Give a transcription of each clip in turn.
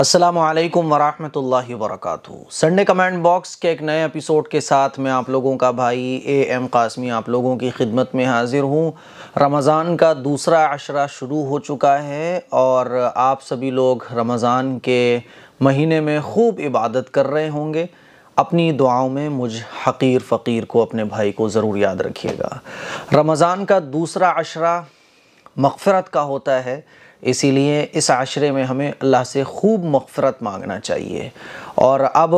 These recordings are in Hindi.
अस्सलाम वालेकुम वरक संडे कमेंट बॉक्स के एक नए एपिसोड के साथ मैं आप लोगों का भाई ए एम कासमी आप लोगों की खिदमत में हाजिर हूँ रमज़ान का दूसरा अशरा शुरू हो चुका है और आप सभी लोग रमज़ान के महीने में खूब इबादत कर रहे होंगे अपनी दुआओं में मुझ हकीर फ़कीर को अपने भाई को ज़रूर याद रखिएगा रमज़ान का दूसरा अशरा मगफ़रत का होता है इसीलिए इस आशरे में हमें अल्लाह से खूब मफ़रत मांगना चाहिए और अब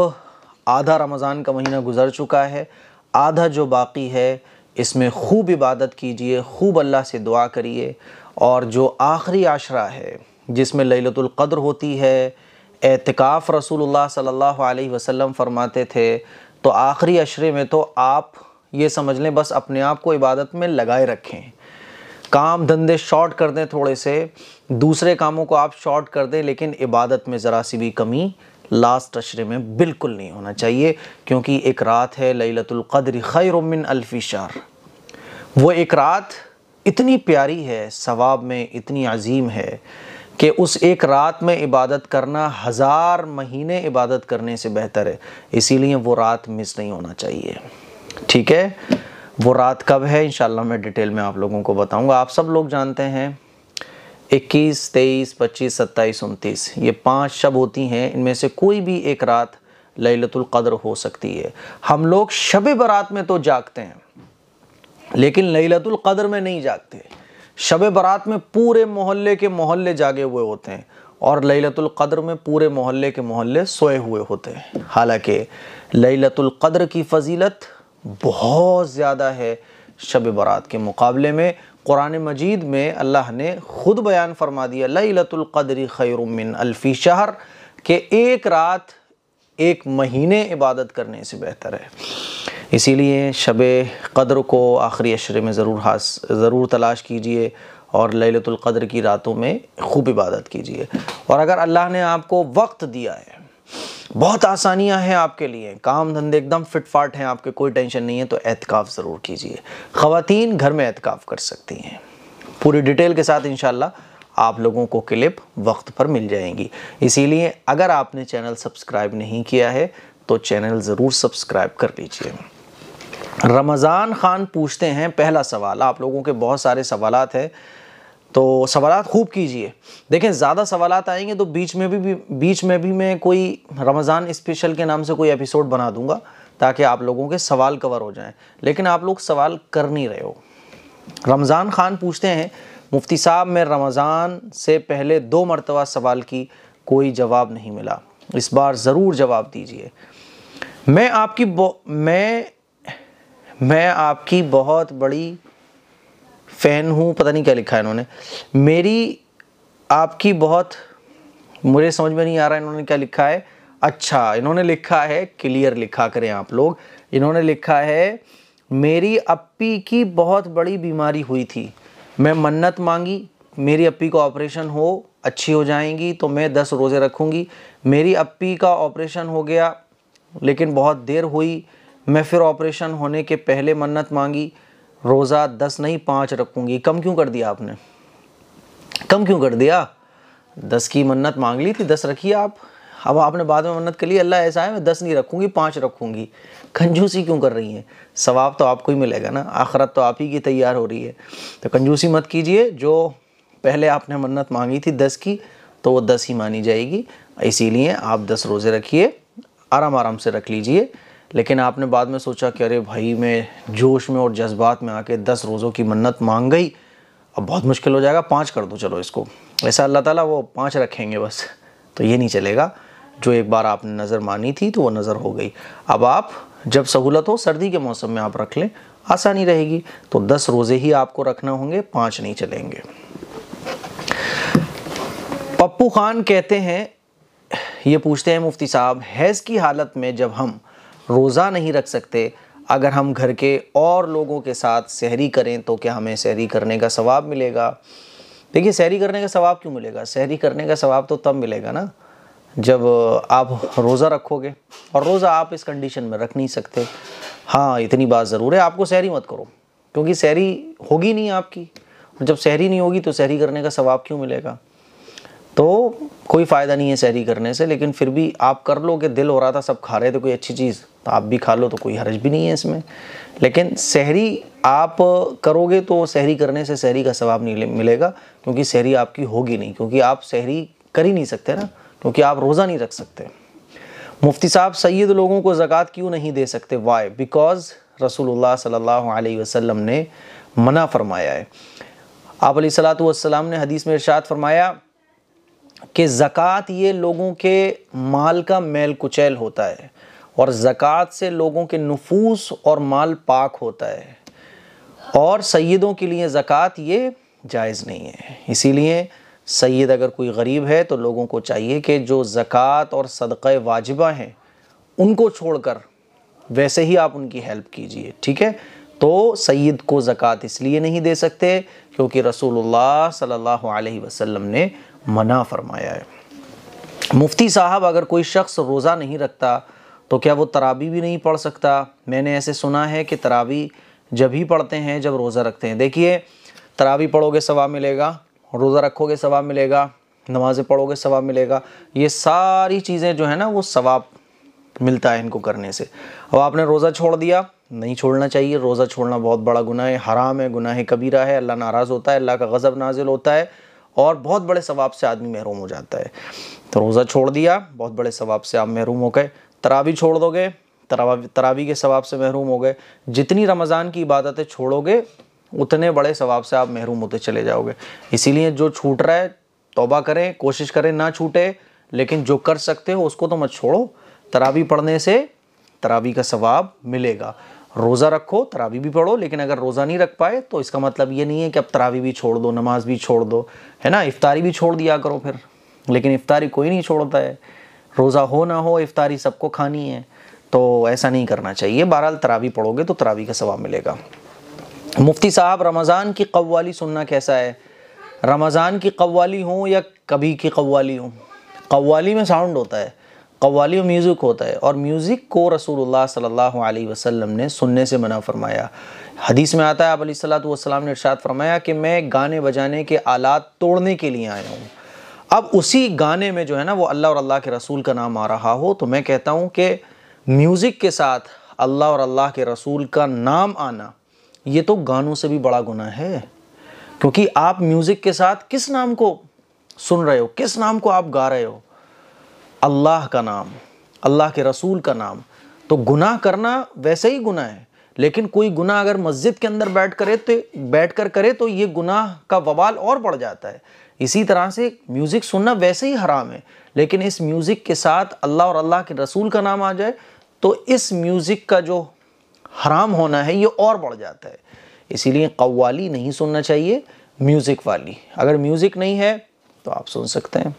आधा रमज़ान का महीना गुज़र चुका है आधा जो बाकी है इसमें खूब इबादत कीजिए खूब अल्लाह से दुआ करिए और जो आखिरी आशरा है जिसमें ललतुल्क़द्र होती है एहतिकाफ़ रसूलुल्लाह सल्लल्लाहु अलैहि वसल्लम फरमाते थे तो आखिरी अशरे में तो आप ये समझ लें बस अपने आप को इबादत में लगाए रखें काम धंधे शॉर्ट कर दें थोड़े से दूसरे कामों को आप शॉर्ट कर दें लेकिन इबादत में ज़रा सी भी कमी लास्ट अशरे में बिल्कुल नहीं होना चाहिए क्योंकि एक रात है लतुल्क़द्र खैर मिन अल्फ़ी वो एक रात इतनी प्यारी है सवाब में इतनी अजीम है कि उस एक रात में इबादत करना हज़ार महीने इबादत करने से बेहतर है इसीलिए वो रात मिस नहीं होना चाहिए ठीक है वो रात कब है इन मैं डिटेल में आप लोगों को बताऊँगा आप सब लोग जानते हैं इक्कीस तेईस पच्चीस सत्ताईस उनतीस ये पांच शब होती हैं इनमें से कोई भी एक रात लैलतुल कद्र हो सकती है हम लोग शब बरात में तो जागते हैं लेकिन लैलतुल कद्र में नहीं जागते शब बरात में पूरे मोहल्ले के मोहल्ले जागे हुए होते हैं और लैलतुल कद्र में पूरे मोहल्ले के मोहल्ले सोए हुए होते हैं हालांकि लैलतुल कद्र की फजीलत बहुत ज़्यादा है शब बारात के मुकाबले में कुरान मजीद में अल्लाह ने ख़ुद बयान फरमा दिया लतुल्क़दरी खैरमिन अल्फ़ी शहर के एक रात एक महीने इबादत करने से बेहतर है इसीलिए शब कदर को आखिरी अशरे में ज़रूर हास ज़रूर तलाश कीजिए और ललतुल्क़द्र की रातों में खूब इबादत कीजिए और अगर अल्लाह ने आपको वक्त दिया है बहुत आसानियां हैं आपके लिए काम धंधे एकदम फिटफाट हैं आपके कोई टेंशन नहीं है तो एहतिकाफ ज़रूर कीजिए ख़वातीन घर में एहतिकाफ कर सकती हैं पूरी डिटेल के साथ इन आप लोगों को क्लिप वक्त पर मिल जाएंगी इसीलिए अगर आपने चैनल सब्सक्राइब नहीं किया है तो चैनल ज़रूर सब्सक्राइब कर लीजिए रमज़ान ख़ान पूछते हैं पहला सवाल आप लोगों के बहुत सारे सवाल हैं तो सवाल खूब कीजिए देखें ज़्यादा सवाल आएंगे तो बीच में भी, भी बीच में भी मैं कोई रमज़ान स्पेशल के नाम से कोई एपिसोड बना दूंगा ताकि आप लोगों के सवाल कवर हो जाएं लेकिन आप लोग सवाल कर नहीं रहे हो रमज़ान ख़ान पूछते हैं मुफ्ती साहब मैं रमज़ान से पहले दो मरतबा सवाल की कोई जवाब नहीं मिला इस बार ज़रूर जवाब दीजिए मैं आपकी मैं मैं आपकी बहुत बड़ी फ़ैन हूँ पता नहीं क्या लिखा है इन्होंने मेरी आपकी बहुत मुझे समझ में नहीं आ रहा इन्होंने क्या लिखा है अच्छा इन्होंने लिखा है क्लियर लिखा करें आप लोग इन्होंने लिखा है मेरी अप्पी की बहुत बड़ी बीमारी हुई थी मैं मन्नत मांगी मेरी अप्पी को ऑपरेशन हो अच्छी हो जाएंगी तो मैं दस रोज़े रखूँगी मेरी अप्पी का ऑपरेशन हो गया लेकिन बहुत देर हुई मैं फिर ऑपरेशन होने के पहले मन्नत मांगी रोज़ा दस नहीं पाँच रखूँगी कम क्यों कर दिया आपने कम क्यों कर दिया दस की मन्नत मांग ली थी दस रखिए आप अब आपने बाद में मन्नत कर ली अल्लाह ऐसा है मैं दस नहीं रखूँगी पाँच रखूँगी कंजूसी क्यों कर रही हैं सवाब तो आपको ही मिलेगा ना आखरत तो आप ही की तैयार हो रही है तो कंजूसी मत कीजिए जो पहले आपने मन्नत मांगी थी दस की तो वो दस ही मानी जाएगी इसीलिए आप दस रोज़े रखिए आराम आराम से रख लीजिए लेकिन आपने बाद में सोचा कि अरे भाई मैं जोश में और जज्बात में आके दस रोज़ों की मन्नत मांग गई अब बहुत मुश्किल हो जाएगा पाँच कर दो चलो इसको ऐसा अल्लाह ताला वो पाँच रखेंगे बस तो ये नहीं चलेगा जो एक बार आपने नज़र मानी थी तो वो नज़र हो गई अब आप जब सहूलत हो सर्दी के मौसम में आप रख लें आसानी रहेगी तो दस रोज़े ही आपको रखना होंगे पाँच नहीं चलेंगे पप्पू खान कहते हैं ये पूछते हैं मुफ्ती साहब हैज़ की हालत में जब हम रोज़ा नहीं रख सकते अगर हम घर के और लोगों के साथ सहरी करें तो क्या हमें सहरी करने का सवाब मिलेगा देखिए सहरी करने का सवाब क्यों मिलेगा सहरी करने का सवाब तो तब मिलेगा ना जब आप रोज़ा रखोगे और रोज़ा आप इस कंडीशन में रख नहीं सकते हाँ इतनी बात ज़रूर है आपको सहरी मत करो क्योंकि सहरी होगी नहीं आपकी और जब सहरी नहीं होगी तो सहरी करने का सवाब क्यों मिलेगा तो कोई फ़ायदा नहीं है सहरी करने से लेकिन फिर भी आप कर लो कि दिल हो रहा था सब खा रहे थे कोई अच्छी चीज़ तो आप भी खा लो तो कोई हर्ज भी नहीं है इसमें लेकिन शहरी आप करोगे तो शहरी करने से शहरी का सवाब नहीं मिलेगा क्योंकि शहरी आपकी होगी नहीं क्योंकि आप शहरी कर ही नहीं सकते ना क्योंकि आप रोज़ा नहीं रख सकते मुफ्ती साहब सैद लोगों को ज़क़़त क्यों नहीं दे सकते वाई बिकॉज़ रसूल सल्लल्लाहु अलैहि ने मना फरमाया है आप सलाम ने हदीस में इरशाद फरमाया कि ज़क़़त ये लोगों के माल का मेल कुचैल होता है और ज़क़़त से लोगों के नफूस और माल पाक होता है और सैदों के लिए ज़क़़त ये जायज़ नहीं है इसीलिए सैद अगर कोई गरीब है तो लोगों को चाहिए कि जो ज़क़़त और सदक़ वाजिबा हैं उनको छोड़कर वैसे ही आप उनकी हेल्प कीजिए ठीक है तो सैद को ज़क़़त इसलिए नहीं दे सकते क्योंकि रसूलुल्लाह सल्लल्लाहु अलैहि वसल्लम ने मना फरमाया है मुफ्ती साहब अगर कोई शख्स रोज़ा नहीं रखता तो क्या वो तरावी भी नहीं पढ़ सकता मैंने ऐसे सुना है कि तरावी जब ही पढ़ते हैं जब रोज़ा रखते हैं देखिए तरावी पढ़ोगे सवाब मिलेगा रोज़ा रखोगे सवाब मिलेगा नमाज़ें पढ़ोगे सवाब मिलेगा ये सारी चीज़ें जो है ना वो सवाब मिलता है इनको करने से अब आपने रोज़ा छोड़ दिया नहीं छोड़ना चाहिए रोज़ा छोड़ना बहुत बड़ा गुनाह है हराम है गुनाह है, कबीरा है अल्लाह नाराज़ होता है अल्लाह का गज़ब नाजिल होता है और बहुत बड़े सवाब से आदमी महरूम हो जाता है तो रोज़ा छोड़ दिया बहुत बड़े सवाब से आप महरूम हो गए तरावी छोड़ दोगे तरावी तरावी के सवाब से महरूम हो गए जितनी रमज़ान की इबादतें छोड़ोगे उतने बड़े सवाब से आप महरूम होते चले जाओगे इसीलिए जो छूट रहा है तोबा करें कोशिश करें ना छूटे लेकिन जो कर सकते हो उसको तो मत छोड़ो तरावी पढ़ने से तरावी का सवाब मिलेगा रोज़ा रखो तरावी भी पढ़ो लेकिन अगर रोज़ा नहीं रख पाए तो इसका मतलब ये नहीं है कि अब तरावी भी छोड़ दो नमाज़ भी छोड़ दो है ना इफ्तारी भी छोड़ दिया करो फिर लेकिन इफ्तारी कोई नहीं छोड़ता है रोज़ा हो ना हो इफ्तारी सबको खानी है तो ऐसा नहीं करना चाहिए बहरहाल तरावी पढ़ोगे तो तरावी का सवाब मिलेगा मुफ्ती साहब रमज़ान की कव्वाली सुनना कैसा है रमज़ान की कव्वाली हो या कभी की कव्वाली हो कव्वाली में साउंड होता है कव्वाली में म्यूज़िक होता है और म्यूज़िक को रसूलुल्लाह सल्लल्लाहु अलैहि वसल्लम ने सुनने से मना फरमाया हदीस में आता है आप सलात वसलाम ने इरशाद फरमाया कि मैं गाने बजाने के आलात तोड़ने के लिए आया हूँ अब उसी गाने में जो है ना वो अल्लाह और अल्लाह के रसूल का नाम आ रहा हो तो मैं कहता हूँ कि म्यूज़िक के साथ अल्लाह और अल्लाह के रसूल का नाम आना ये तो गानों से भी बड़ा गुना है क्योंकि आप म्यूज़िक के साथ किस नाम को सुन रहे हो किस नाम को आप गा रहे हो अल्लाह का नाम अल्लाह के रसूल का नाम तो गुनाह करना वैसे ही गुनाह है लेकिन कोई गुनाह अगर मस्जिद के अंदर बैठ करे तो बैठ कर करे तो ये गुनाह का बवाल और बढ़ जाता है इसी तरह से म्यूज़िक सुनना वैसे ही हराम है लेकिन इस म्यूज़िक के साथ अल्लाह और अल्लाह के रसूल का नाम आ जाए तो इस म्यूज़िक का जो हराम होना है ये और बढ़ जाता है इसीलिए कव्वाली नहीं सुनना चाहिए म्यूज़िक वाली अगर म्यूज़िक नहीं है तो आप सुन सकते हैं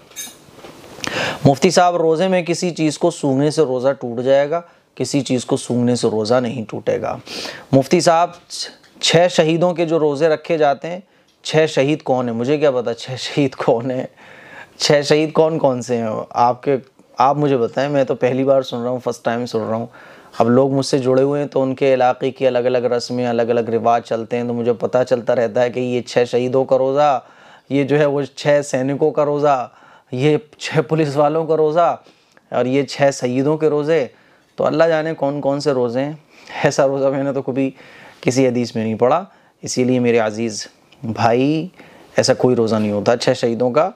मुफ्ती साहब रोज़े में किसी चीज़ को सूंघने से रोज़ा टूट जाएगा किसी चीज़ को सूंघने से रोज़ा नहीं टूटेगा मुफ्ती साहब छः शहीदों के जो रोज़े रखे जाते हैं छः शहीद कौन है मुझे क्या पता छः शहीद कौन है छः शहीद कौन कौन से हैं आपके आप मुझे बताएं मैं तो पहली बार सुन रहा हूँ फर्स्ट टाइम सुन रहा हूँ अब लोग मुझसे जुड़े हुए हैं तो उनके इलाके की अलग अलग रस्में अलग अलग रिवाज चलते हैं तो मुझे पता चलता रहता है कि ये छः शहीदों का रोज़ा ये जो है वो छः सैनिकों का रोज़ा ये छः पुलिस वालों का रोज़ा और ये छः शहीदों के रोज़े तो अल्लाह जाने कौन कौन से रोज़े हैं ऐसा रोज़ा मैंने तो कभी किसी हदीस में नहीं पढ़ा इसीलिए मेरे अज़ीज़ भाई ऐसा कोई रोज़ा नहीं होता छः शहीदों का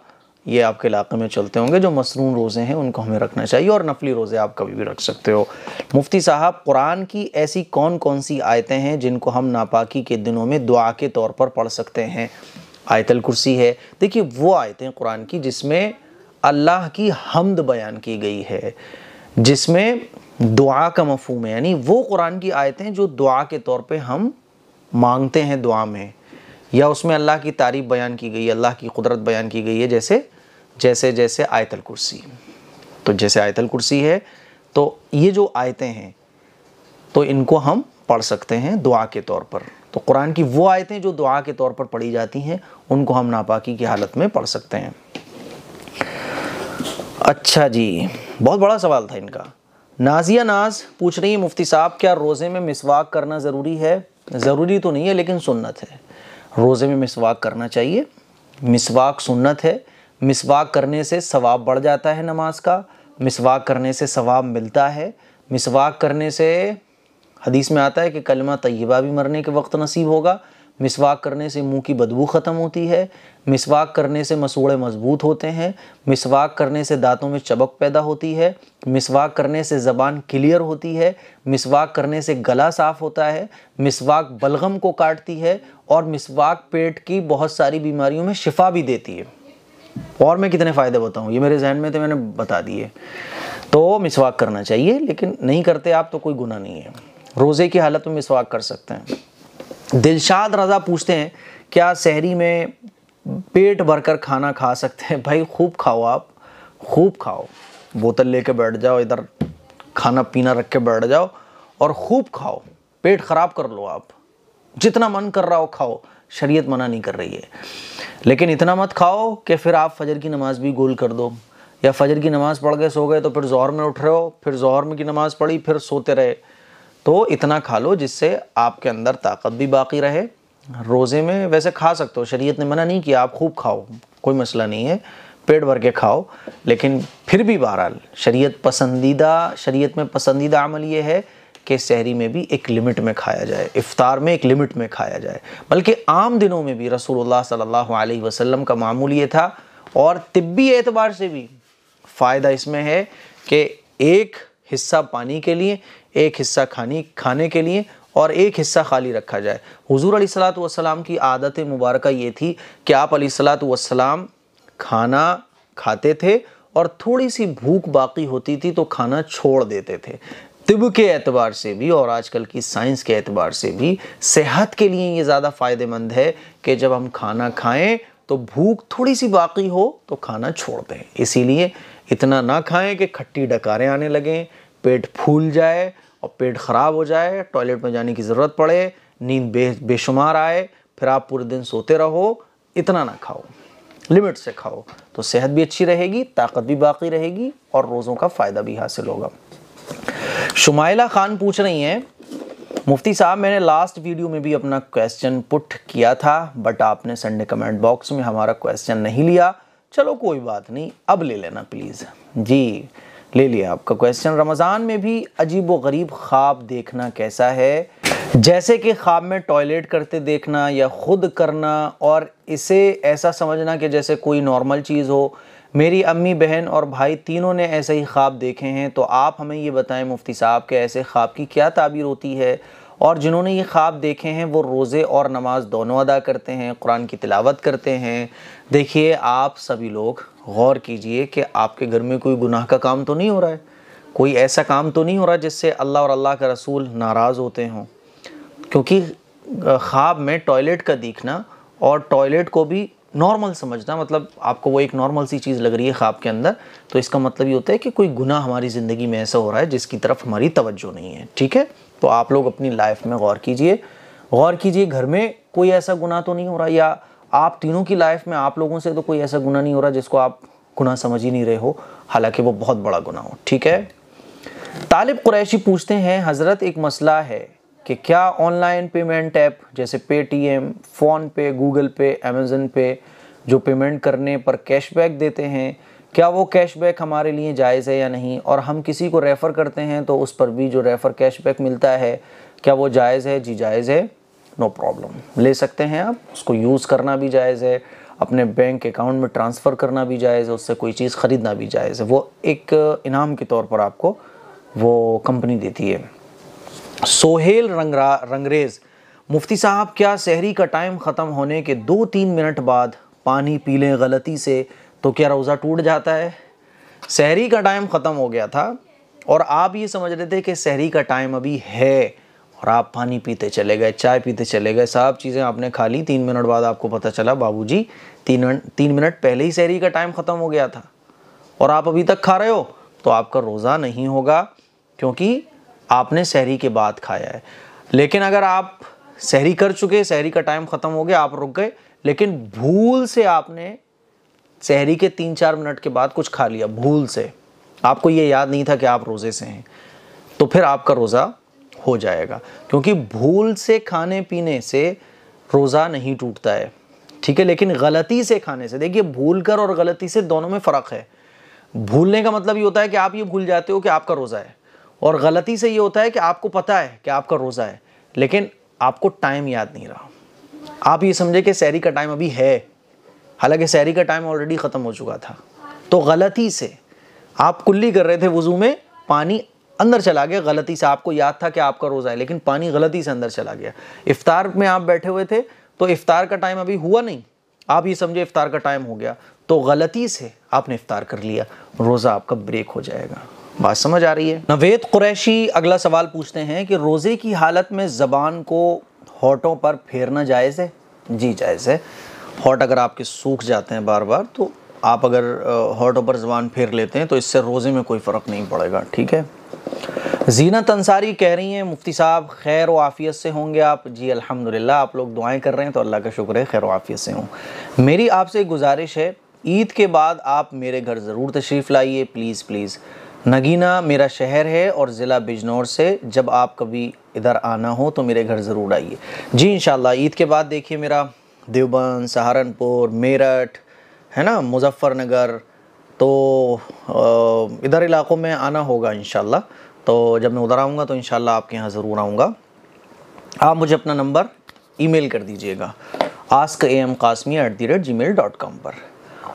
ये आपके इलाके में चलते होंगे जो मसरून रोज़े हैं उनको हमें रखना चाहिए और नफली रोज़े आप कभी भी रख सकते हो मुफ्ती साहब कुरान की ऐसी कौन कौन सी आयतें हैं जिनको हम नापाकी के दिनों में दुआ के तौर पर पढ़ सकते हैं आयतल कुर्सी है देखिए वो आयतें कुरान की जिसमें अल्लाह की हमद बयान की गई है जिसमें दुआ का मफहूम है यानी वो कुरान की आयतें जो दुआ के तौर पर हम मांगते हैं दुआ में या उसमें अल्लाह की तारीफ़ बयान की गई है अल्लाह की कुदरत बयान की गई है जैसे जैसे जैसे आयतल कुर्सी तो जैसे आयतल कुर्सी है तो ये जो आयतें हैं तो इनको हम पढ़ सकते हैं दुआ के तौर पर तो कुरान की वो आयतें जो दुआ के तौर पर पढ़ी जाती हैं उनको हम नापाकी की हालत में पढ़ सकते हैं अच्छा जी बहुत बड़ा सवाल था इनका नाजिया नाज पूछ रही है मुफ्ती साहब क्या रोज़े में मिसवाक करना ज़रूरी है ज़रूरी तो नहीं है लेकिन सुन्नत है रोज़े में मिसवाक करना चाहिए मिसवाक सुन्नत है मिसवाक करने से सवाब बढ़ जाता है नमाज का मिसवाक करने से सवाब मिलता है मिसवाक करने से हदीस में आता है कि कलमा तय्यबा भी मरने के वक्त नसीब होगा मिसवाक करने से मुंह की बदबू ख़त्म होती है मिसवाक करने से मसूड़े मजबूत होते हैं मिसवाक करने से दांतों में चबक पैदा होती है मिसवाक करने से ज़बान क्लियर होती है मिसवाक करने से गला साफ़ होता है मिसवाक बलगम को काटती है और मिसवाक पेट की बहुत सारी बीमारियों में शिफा भी देती है और मैं कितने फ़ायदे बताऊँ ये मेरे जहन में थे तो मैंने बता दिए तो मिसवाक करना चाहिए लेकिन नहीं करते आप तो कोई गुना नहीं है रोज़े की हालत में मिसवाक कर सकते हैं दिलशाद रज़ा पूछते हैं क्या शहरी में पेट भरकर खाना खा सकते हैं भाई खूब खाओ आप खूब खाओ बोतल लेके बैठ जाओ इधर खाना पीना रख के बैठ जाओ और खूब खाओ पेट ख़राब कर लो आप जितना मन कर रहा हो खाओ शरीयत मना नहीं कर रही है लेकिन इतना मत खाओ कि फिर आप फजर की नमाज़ भी गोल कर दो या फजर की नमाज़ पढ़ के सो गए तो फिर जहर में उठ रहे हो फिर जहर में की नमाज़ पढ़ी फिर सोते रहे तो इतना खा लो जिससे आपके अंदर ताकत भी बाकी रहे रोज़े में वैसे खा सकते हो शरीयत ने मना नहीं किया आप खूब खाओ कोई मसला नहीं है पेट भर के खाओ लेकिन फिर भी बहरहाल शरीयत पसंदीदा शरीयत में पसंदीदा अमल ये है कि सहरी में भी एक लिमिट में खाया जाए इफ़ार में एक लिमिट में खाया जाए बल्कि आम दिनों में भी रसूलुल्लाह सल्लल्लाहु अलैहि वसल्लम का मामूल ये था और तिब्बी एतबार से भी फ़ायदा इसमें है कि एक हिस्सा पानी के लिए एक हिस्सा खानी खाने के लिए और एक हिस्सा खाली रखा जाए हुजूर सलात वसलाम की आदत मुबारक ये थी कि आप सलात वसलाम खाना खाते थे और थोड़ी सी भूख बाकी होती थी तो खाना छोड़ देते थे तिब के एतबार से भी और आजकल की साइंस के एतबार से भी सेहत के लिए ये ज़्यादा फ़ायदेमंद है कि जब हम खाना खाएं तो भूख थोड़ी सी बाकी हो तो खाना छोड़ दें इसीलिए इतना ना खाएं कि खट्टी डकारें आने लगें पेट फूल जाए और पेट ख़राब हो जाए टॉयलेट में जाने की ज़रूरत पड़े नींद बे बेशुमार आए फिर आप पूरे दिन सोते रहो इतना ना खाओ लिमिट से खाओ तो सेहत भी अच्छी रहेगी ताकत भी बाकी रहेगी और रोज़ों का फ़ायदा भी हासिल होगा शुमाइला खान पूछ रही हैं मुफ्ती साहब मैंने लास्ट वीडियो में भी अपना क्वेश्चन पुट किया था बट आपने संडे कमेंट बॉक्स में हमारा क्वेश्चन नहीं लिया चलो कोई बात नहीं अब ले लेना प्लीज़ जी ले लिया आपका क्वेश्चन रमज़ान में भी अजीब व गरीब ख्वाब देखना कैसा है जैसे कि ख्वाब में टॉयलेट करते देखना या ख़ुद करना और इसे ऐसा समझना कि जैसे कोई नॉर्मल चीज़ हो मेरी अम्मी बहन और भाई तीनों ने ऐसे ही ख्वाब देखे हैं तो आप हमें ये बताएं मुफ्ती साहब के ऐसे ख्वाब की क्या ताबीर होती है और जिन्होंने ये ख्वाब देखे हैं वो रोज़े और नमाज दोनों अदा करते हैं कुरान की तिलावत करते हैं देखिए आप सभी लोग गौर कीजिए कि आपके घर में कोई गुनाह का काम तो नहीं हो रहा है कोई ऐसा काम तो नहीं हो रहा जिससे अल्लाह और अल्लाह का रसूल नाराज़ होते हों क्योंकि ख्वाब में टॉयलेट का दिखना और टॉयलेट को भी नॉर्मल समझना मतलब आपको वो एक नॉर्मल सी चीज़ लग रही है ख्वाब के अंदर तो इसका मतलब ये होता है कि कोई गुनाह हमारी ज़िंदगी में ऐसा हो रहा है जिसकी तरफ हमारी तवज्जो नहीं है ठीक है तो आप लोग अपनी लाइफ में गौर कीजिए गौर कीजिए घर में कोई ऐसा गुनाह तो नहीं हो रहा या आप तीनों की लाइफ में आप लोगों से तो कोई ऐसा गुना नहीं हो रहा जिसको आप गुना समझ ही नहीं रहे हो हालांकि वो बहुत बड़ा गुना हो ठीक है तालिब कुरैशी पूछते हैं हज़रत एक मसला है कि क्या ऑनलाइन पेमेंट ऐप जैसे पेटीएम पे गूगल पे अमेज़न पे जो पेमेंट करने पर कैशबैक देते हैं क्या वो कैशबैक हमारे लिए जायज़ है या नहीं और हम किसी को रेफ़र करते हैं तो उस पर भी जो रेफ़र कैशबैक मिलता है क्या वो जायज़ है जी जायज़ है नो प्रॉब्लम ले सकते हैं आप उसको यूज़ करना भी जायज़ है अपने बैंक अकाउंट में ट्रांसफ़र करना भी जायज़ है उससे कोई चीज़ ख़रीदना भी जायज़ है वो एक इनाम के तौर पर आपको वो कंपनी देती है सोहेल रंगरा रंगरेज मुफ्ती साहब क्या शहरी का टाइम ख़त्म होने के दो तीन मिनट बाद पानी पी लें गलती से तो क्या रोज़ा टूट जाता है शहरी का टाइम ख़त्म हो गया था और आप ये समझ रहे थे कि शहरी का टाइम अभी है और आप पानी पीते चले गए चाय पीते चले गए सब चीज़ें आपने खा ली तीन मिनट बाद आपको पता चला बाबूजी तीन मिनट तीन मिनट पहले ही सहरी का टाइम ख़त्म हो गया था और आप अभी तक खा रहे हो तो आपका रोज़ा नहीं होगा क्योंकि आपने सहरी के बाद खाया है लेकिन अगर आप सहरी कर चुके सहरी का टाइम ख़त्म हो गया आप रुक गए लेकिन भूल से आपने सहरी के तीन चार मिनट के बाद कुछ खा लिया भूल से आपको ये याद नहीं था कि आप रोज़े से हैं तो फिर आपका रोज़ा हो जाएगा क्योंकि भूल से खाने पीने से रोज़ा नहीं टूटता है ठीक है लेकिन गलती से खाने से देखिए भूल कर और गलती से दोनों में फ़र्क है भूलने का मतलब ये होता है कि आप ये भूल जाते हो कि आपका रोज़ा है और गलती से ये होता है कि आपको पता है कि आपका रोज़ा है लेकिन आपको टाइम याद नहीं रहा आप ये समझे कि सैरी का टाइम अभी है हालांकि सैरी का टाइम ऑलरेडी ख़त्म हो चुका था तो गलती से आप कुल्ली कर रहे थे वज़ू में पानी अंदर चला गया गलती से आपको याद था कि आपका रोज़ा है लेकिन पानी गलती से अंदर चला गया इफ़ार में आप बैठे हुए थे तो इफ़ार का टाइम अभी हुआ नहीं आप ये समझे इफ्तार का टाइम हो गया तो गलती से आपने इफ़ार कर लिया रोज़ा आपका ब्रेक हो जाएगा बात समझ आ रही है नवेद कुरैशी अगला सवाल पूछते हैं कि रोज़े की हालत में ज़बान को होठों पर फेरना जायज़ है जी जायज़ है होठ अगर आपके सूख जाते हैं बार बार तो आप अगर होठों पर ज़बान फेर लेते हैं तो इससे रोज़े में कोई फ़र्क नहीं पड़ेगा ठीक है जीनत अंसारी कह रही हैं मुफ्ती साहब खैर वाफ़ियत से होंगे आप जी अल्हम्दुलिल्लाह आप लोग दुआएं कर रहे हैं तो अल्लाह का शुक्र है खैर वाफ़ियत से हूँ मेरी आपसे गुजारिश है ईद के बाद आप मेरे घर ज़रूर तशरीफ़ लाइए प्लीज़ प्लीज़ नगीना मेरा शहर है और ज़िला बिजनौर से जब आप कभी इधर आना हो तो मेरे घर ज़रूर आइए जी इन ईद के बाद देखिए मेरा देवबंद सहारनपुर मेरठ है ना मुजफ्फ़रनगर तो इधर इलाकों में आना होगा इन तो जब मैं उधर आऊँगा तो इन आपके यहाँ ज़रूर आऊँगा आप मुझे अपना नंबर ईमेल कर दीजिएगा ask A M Qasmi at the rate Gmail dot com पर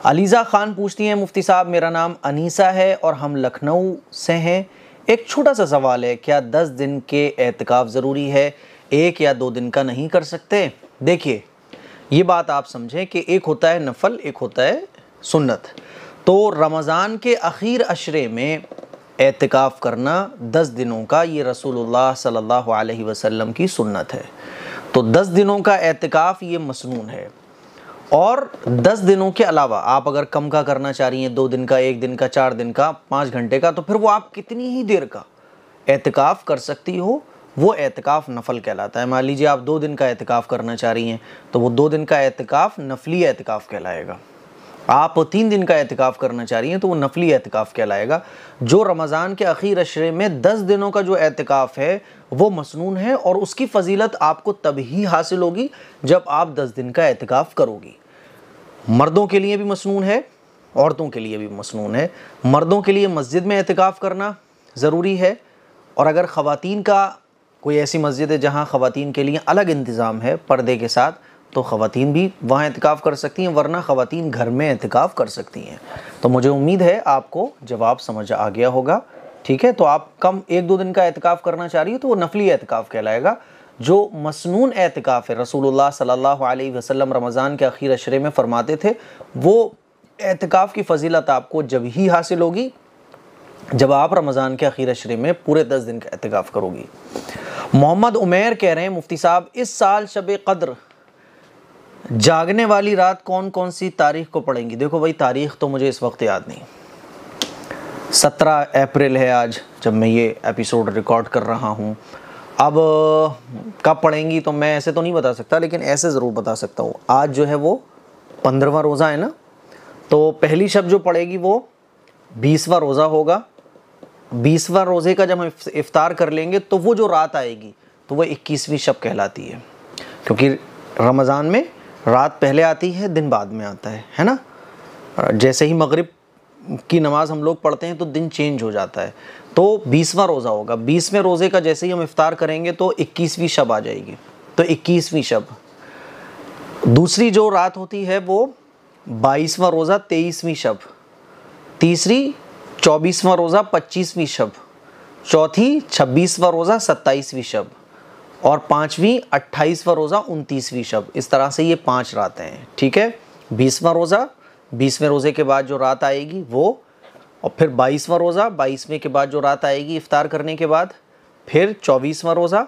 अलीज़ा ख़ान पूछती हैं मुफ्ती साहब मेरा नाम अनीसा है और हम लखनऊ से हैं एक छोटा सा सवाल है क्या दस दिन के एहतिकाफ़ ज़रूरी है एक या दो दिन का नहीं कर सकते देखिए ये बात आप समझें कि एक होता है नफल एक होता है सुन्नत तो रमज़ान के अखीर अशरे में एहतिकाफ़ करना दस दिनों का ये रसूलुल्लाह सल्लल्लाहु अलैहि वसल्लम की सुन्नत है तो दस दिनों का एहतिकाफ़ ये मसनून है और दस दिनों के अलावा आप अगर कम का करना चाह रही हैं दो दिन का एक दिन का चार दिन का पाँच घंटे का तो फिर वो आप कितनी ही देर का एहतिकाफ़ कर सकती हो वो एहतिकाफ़ नफल कहलाता है मान लीजिए आप दो दिन का एहतिकाफ़ करना चाह रही हैं तो वो दो दिन का एहतिकाफ़ नफली एहतिकाफ़ कहलाएगा आप तीन दिन का एहतिकाफ़ करना चाह रही हैं तो वो नफली एहतिकाफ़ कहलाएगा जो रमज़ान के अखीर अशरे में दस दिनों का जो एहतिकाफ़ है वो मसनून है और उसकी फजीलत आपको तब ही हासिल होगी जब आप दस दिन का एहतिकाफ़ करोगी मर्दों के लिए भी मसनून है औरतों के लिए भी मसनून है मर्दों के लिए मस्जिद में एहतिकाफ़ करना ज़रूरी है और अगर ख़वातीन का कोई ऐसी मस्जिद है जहाँ ख़वातीन के लिए अलग इंतज़ाम है पर्दे के साथ तो ख़वातीन भी वहाँ एहतिकाफ़ कर सकती हैं वरना ख़वातीन घर में एहतिकाफ़ कर सकती हैं तो मुझे उम्मीद है आपको जवाब समझ आ गया होगा ठीक है तो आप कम एक दो दिन का एहतिकाफ़ करना चाह रही हो तो वो नफली एहतिकाफ़ कहलाएगा जो मसनून एहतिकाफ़ है रसूल सल्ला वसलम रमज़ान के आखिर अशरे में फ़रमाते थे वो एहतिकाफ़ की फजीलत आपको जब ही हासिल होगी जब आप रमज़ान के आखिर अशरे में पूरे दस दिन का एहतिकाफ़ करोगी मोहम्मद उमेर कह रहे हैं मुफ्ती साहब इस साल शब कद्र जागने वाली रात कौन कौन सी तारीख को पड़ेंगी देखो भाई तारीख तो मुझे इस वक्त याद नहीं सत्रह अप्रैल है आज जब मैं ये एपिसोड रिकॉर्ड कर रहा हूँ अब कब पड़ेंगी तो मैं ऐसे तो नहीं बता सकता लेकिन ऐसे ज़रूर बता सकता हूँ आज जो है वो पंद्रहवा रोज़ा है ना तो पहली शब्द जो पड़ेगी वो बीसवा रोज़ा होगा बीसवा रोज़े का जब हम इफ़ार कर लेंगे तो वो जो रात आएगी तो वो इक्कीसवीं शब कहलाती है क्योंकि रमज़ान में रात पहले आती है दिन बाद में आता है है ना जैसे ही मगरिब की नमाज़ हम लोग पढ़ते हैं तो दिन चेंज हो जाता है तो बीसवा रोज़ा होगा बीसवें रोज़े का जैसे ही हम इफ़ार करेंगे तो इक्कीसवीं शब आ जाएगी तो इक्कीसवीं शब दूसरी जो रात होती है वो बाईसवा रोज़ा तेईसवीं शब तीसरी चौबीसवा रोज़ा पच्चीसवीं शब चौथी छब्बीसवा रोज़ा सत्ताईसवीं शब और पाँचवीं अट्ठाईसवा रोज़ा उनतीसवीं शब इस तरह से ये पाँच रातें हैं ठीक है बीसवा रोज़ा बीसवें रोज़े के बाद जो रात आएगी वो और फिर बाईसवा रोज़ा बाईसवें के बाद जो रात आएगी इफ़ार करने के बाद फिर चौबीसवा रोज़ा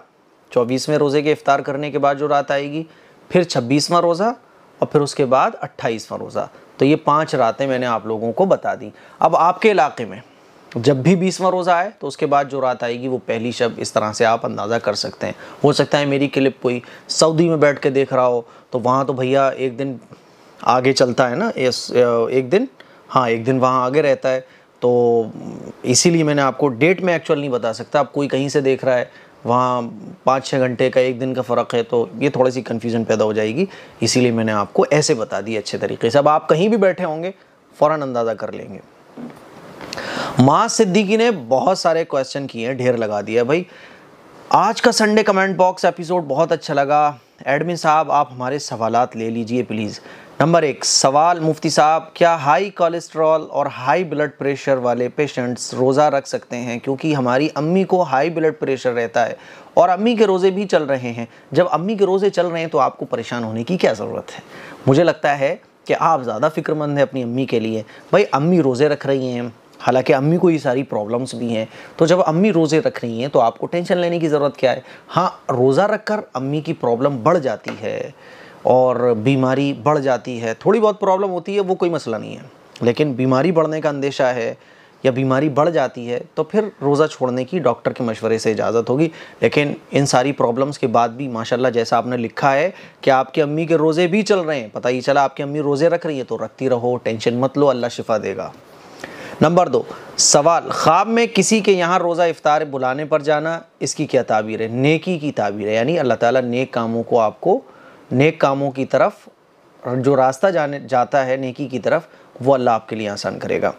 चौबीसवें रोज़े के इफ़ार करने के बाद जो रात आएगी फिर छब्बीसवा रोज़ा और फिर उसके बाद अट्ठाईसवा रोज़ा तो ये पांच रातें मैंने आप लोगों को बता दी अब आपके इलाके में तो जब भी बीसवा रोज़ा आए तो उसके बाद जो रात आएगी वो पहली शब इस तरह से आप अंदाज़ा कर सकते हैं हो सकता है मेरी क्लिप कोई सऊदी में बैठ के देख रहा हो तो वहाँ तो भैया एक दिन आगे चलता है ना एक दिन हाँ एक दिन वहाँ आगे रहता है तो इसीलिए मैंने आपको डेट में एक्चुअल नहीं बता सकता आप कोई कहीं से देख रहा है वहाँ पाँच छः घंटे का एक दिन का फ़र्क है तो ये थोड़ी सी कन्फ्यूज़न पैदा हो जाएगी इसीलिए मैंने आपको ऐसे बता दिए अच्छे तरीके से अब आप कहीं भी बैठे होंगे फ़ौर अंदाज़ा कर लेंगे माँ सिद्दीकी ने बहुत सारे क्वेश्चन किए हैं ढेर लगा दिया भाई आज का संडे कमेंट बॉक्स एपिसोड बहुत अच्छा लगा एडमिन साहब आप हमारे सवाल ले लीजिए प्लीज़ नंबर एक सवाल मुफ्ती साहब क्या हाई कोलेस्ट्रॉल और हाई ब्लड प्रेशर वाले पेशेंट्स रोज़ा रख सकते हैं क्योंकि हमारी अम्मी को हाई ब्लड प्रेशर रहता है और अम्मी के रोज़े भी चल रहे हैं जब अम्मी के रोज़े चल रहे हैं तो आपको परेशान होने की क्या ज़रूरत है मुझे लगता है कि आप ज़्यादा फिक्रमंद हैं अपनी अम्मी के लिए भाई अम्मी रोज़े रख रही हैं हालांकि अम्मी को ये सारी प्रॉब्लम्स भी हैं तो जब अम्मी रोज़े रख रही हैं तो आपको टेंशन लेने की ज़रूरत क्या है हाँ रोज़ा रख कर अम्मी की प्रॉब्लम बढ़ जाती है और बीमारी बढ़ जाती है थोड़ी बहुत प्रॉब्लम होती है वो कोई मसला नहीं है लेकिन बीमारी बढ़ने का अंदेशा है या बीमारी बढ़ जाती है तो फिर रोज़ा छोड़ने की डॉक्टर के मशवरे से इजाज़त होगी लेकिन इन सारी प्रॉब्लम्स के बाद भी माशाल्लाह जैसा आपने लिखा है कि आपकी अम्मी के रोज़े भी चल रहे हैं पता ही चला आपकी अम्मी रोज़े रख रही है तो रखती रहो टेंशन मत लो अल्लाह शिफा देगा नंबर दो सवाल ख्वाब में किसी के यहाँ रोज़ा इफ्तार बुलाने पर जाना इसकी क्या ताबीर है नेकी की ताबीर है यानी अल्लाह ताला नेक कामों को आपको नेक कामों की तरफ जो रास्ता जाने जाता है नेकी की तरफ वो अल्लाह आपके लिए आसान करेगा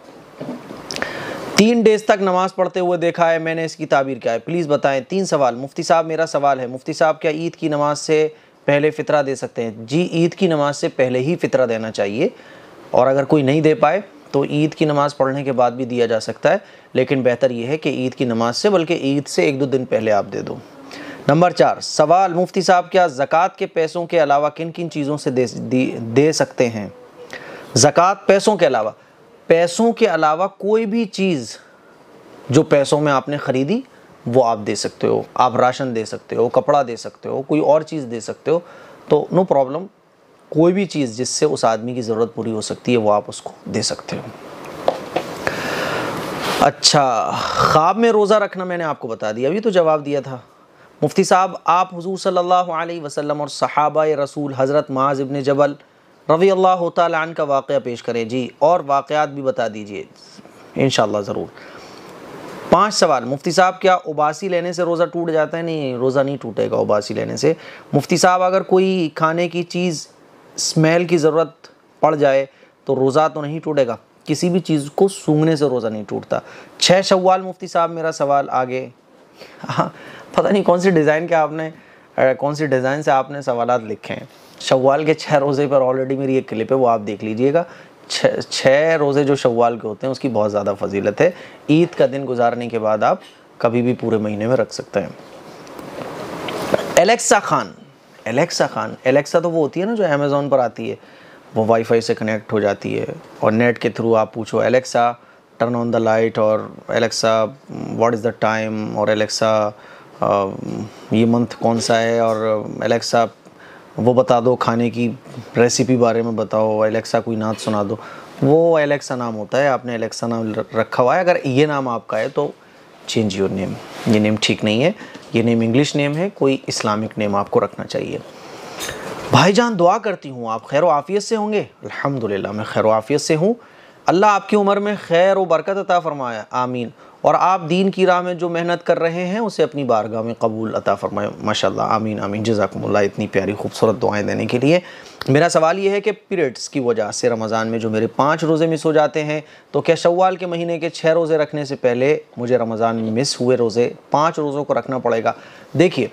तीन डेज तक नमाज़ पढ़ते हुए देखा है मैंने इसकी ताबीर क्या है प्लीज़ बताएं तीन सवाल मुफ्ती साहब मेरा सवाल है मुफ्ती साहब क्या ईद की नमाज़ से पहले फ़ितरा दे सकते हैं जी ईद की नमाज़ से पहले ही फ़ितरा देना चाहिए और अगर कोई नहीं दे पाए तो ईद की नमाज़ पढ़ने के बाद भी दिया जा सकता है लेकिन बेहतर यह है कि ईद की नमाज़ से बल्कि ईद से एक दो दिन पहले आप दे दो नंबर चार सवाल मुफ्ती साहब क्या ज़क़़त के पैसों के अलावा किन किन चीज़ों से दे, दे सकते हैं ज़क़़त पैसों के अलावा पैसों के अलावा कोई भी चीज़ जो पैसों में आपने ख़रीदी वो आप दे सकते हो आप राशन दे सकते हो कपड़ा दे सकते हो कोई और चीज़ दे सकते हो तो नो प्रॉब्लम कोई भी चीज़ जिससे उस आदमी की ज़रूरत पूरी हो सकती है वो आप उसको दे सकते हो अच्छा ख्वाब में रोज़ा रखना मैंने आपको बता दिया अभी तो जवाब दिया था मुफ्ती साहब आप हुजूर सल्लल्लाहु अलैहि वसल्लम और सहाबा रसूल हज़रत माज इबन जबल रवी अल्लाह तन का वाक़ पेश करें जी और वाक़ात भी बता दीजिए इन ज़रूर पाँच सवाल मुफ्ती साहब क्या उबासी लेने से रोज़ा टूट जाता है नहीं रोज़ा नहीं टूटेगा उबासी लेने से मुफ्ती साहब अगर कोई खाने की चीज़ स्मेल की ज़रूरत पड़ जाए तो रोज़ा तो नहीं टूटेगा किसी भी चीज़ को सूंघने से रोज़ा नहीं टूटता छः शवाल मुफ्ती साहब मेरा सवाल आगे हाँ पता नहीं कौन सी डिज़ाइन के आपने कौन सी डिज़ाइन से आपने सवाल लिखे हैं शवाल के छः रोज़े पर ऑलरेडी मेरी एक क्लिप है वो आप देख लीजिएगा छः रोज़े जो शवाल के होते हैं उसकी बहुत ज़्यादा फजीलत है ईद का दिन गुजारने के बाद आप कभी भी पूरे महीने में रख सकते हैं Alexa Khan Alexa Khan Alexa तो वो होती है ना जो अमेज़ोन पर आती है वो वाईफाई से कनेक्ट हो जाती है और नेट के थ्रू आप पूछो Alexa turn on the light और Alexa what is the time और एलेक्सा ये मंथ कौन सा है और एलेक्सा वो बता दो खाने की रेसिपी बारे में बताओ एलेक्सा कोई नाच सुना दो वो एलेक्सा नाम होता है आपने एलेक्सा नाम रखा हुआ है अगर ये नाम आपका है तो चेंज योर नेम ये नेम ठीक नहीं है ये नेम इंग्लिश नेम है कोई इस्लामिक नेम आपको रखना चाहिए भाईजान दुआ करती हूँ आप खैर आफ़ियत से होंगे अलहमदिल्ला मैं खैर आफ़ियत से हूँ अल्लाह आपकी उम्र में खैर व बरकत अता फ़रमाया आमीन और आप दीन की राह में जो मेहनत कर रहे हैं उसे अपनी बारगाह में कबूल अता फरमाए माशा आमीन आमीन जजाकमल्ला इतनी प्यारी खूबसूरत दुआएं देने के लिए मेरा सवाल ये है कि पीरियड्स की वजह से रमज़ान में जो मेरे पाँच रोज़े मिस हो जाते हैं तो क्या शवाल के महीने के छः रोज़े रखने से पहले मुझे रमज़ान में मिस हुए रोज़े पाँच रोज़ों को रखना पड़ेगा देखिए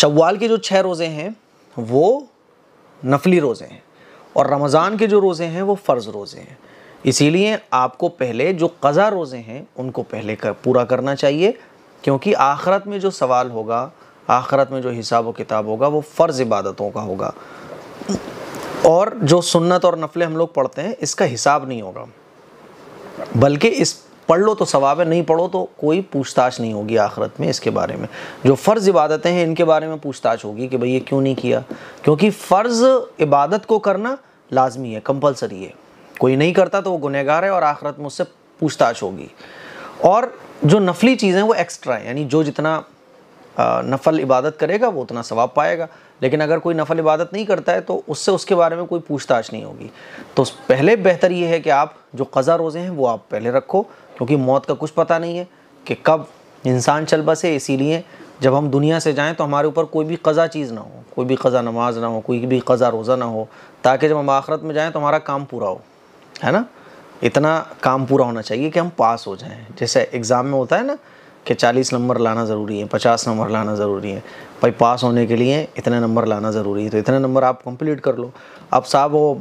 शवाल के जो छः रोज़े हैं वो नफली रोज़े हैं और रमज़ान के जो रोज़े हैं वो फ़र्ज़ रोज़े हैं इसीलिए आपको पहले जो कज़ा रोज़े हैं उनको पहले कर पूरा करना चाहिए क्योंकि आखरत में जो सवाल होगा आखरत में जो हिसाब व किताब होगा वो फ़र्ज़ इबादतों का होगा और जो सुन्नत और नफले हम लोग पढ़ते हैं इसका हिसाब नहीं होगा बल्कि इस पढ़ लो तो सवाब है नहीं पढ़ो तो कोई पूछताछ नहीं होगी आखरत में इसके बारे में जो फ़र्ज़ इबादतें हैं इनके बारे में पूछताछ होगी कि भाई ये क्यों नहीं किया क्योंकि फ़र्ज़ इबादत को करना लाजमी है कंपलसरी है कोई नहीं करता तो वो गुनहगार है और आख़रत में उससे पूछताछ होगी और जो नफली चीज़ें वो एक्स्ट्रा है यानी जो जितना नफल इबादत करेगा वो उतना सवाब पाएगा लेकिन अगर कोई नफल इबादत नहीं करता है तो उससे उसके बारे में कोई पूछताछ नहीं होगी तो पहले बेहतर ये है कि आप जो कज़ा रोज़े हैं वो आप पहले रखो क्योंकि मौत का कुछ पता नहीं है कि कब इंसान चल बसे इसीलिए जब हम दुनिया से जाएं तो हमारे ऊपर कोई भी कज़ा चीज़ ना हो कोई भी कज़ा नमाज ना हो कोई भी कज़ा रोज़ा ना हो ताकि जब हम आखरत में जाएं तो हमारा काम पूरा हो है ना इतना काम पूरा होना चाहिए कि हम पास हो जाएं जैसे एग्ज़ाम में होता है ना कि चालीस नंबर लाना ज़रूरी है पचास नंबर लाना ज़रूरी है भाई पास होने के लिए इतने नंबर लाना ज़रूरी है तो इतने नंबर आप कंप्लीट कर लो अब साहब वो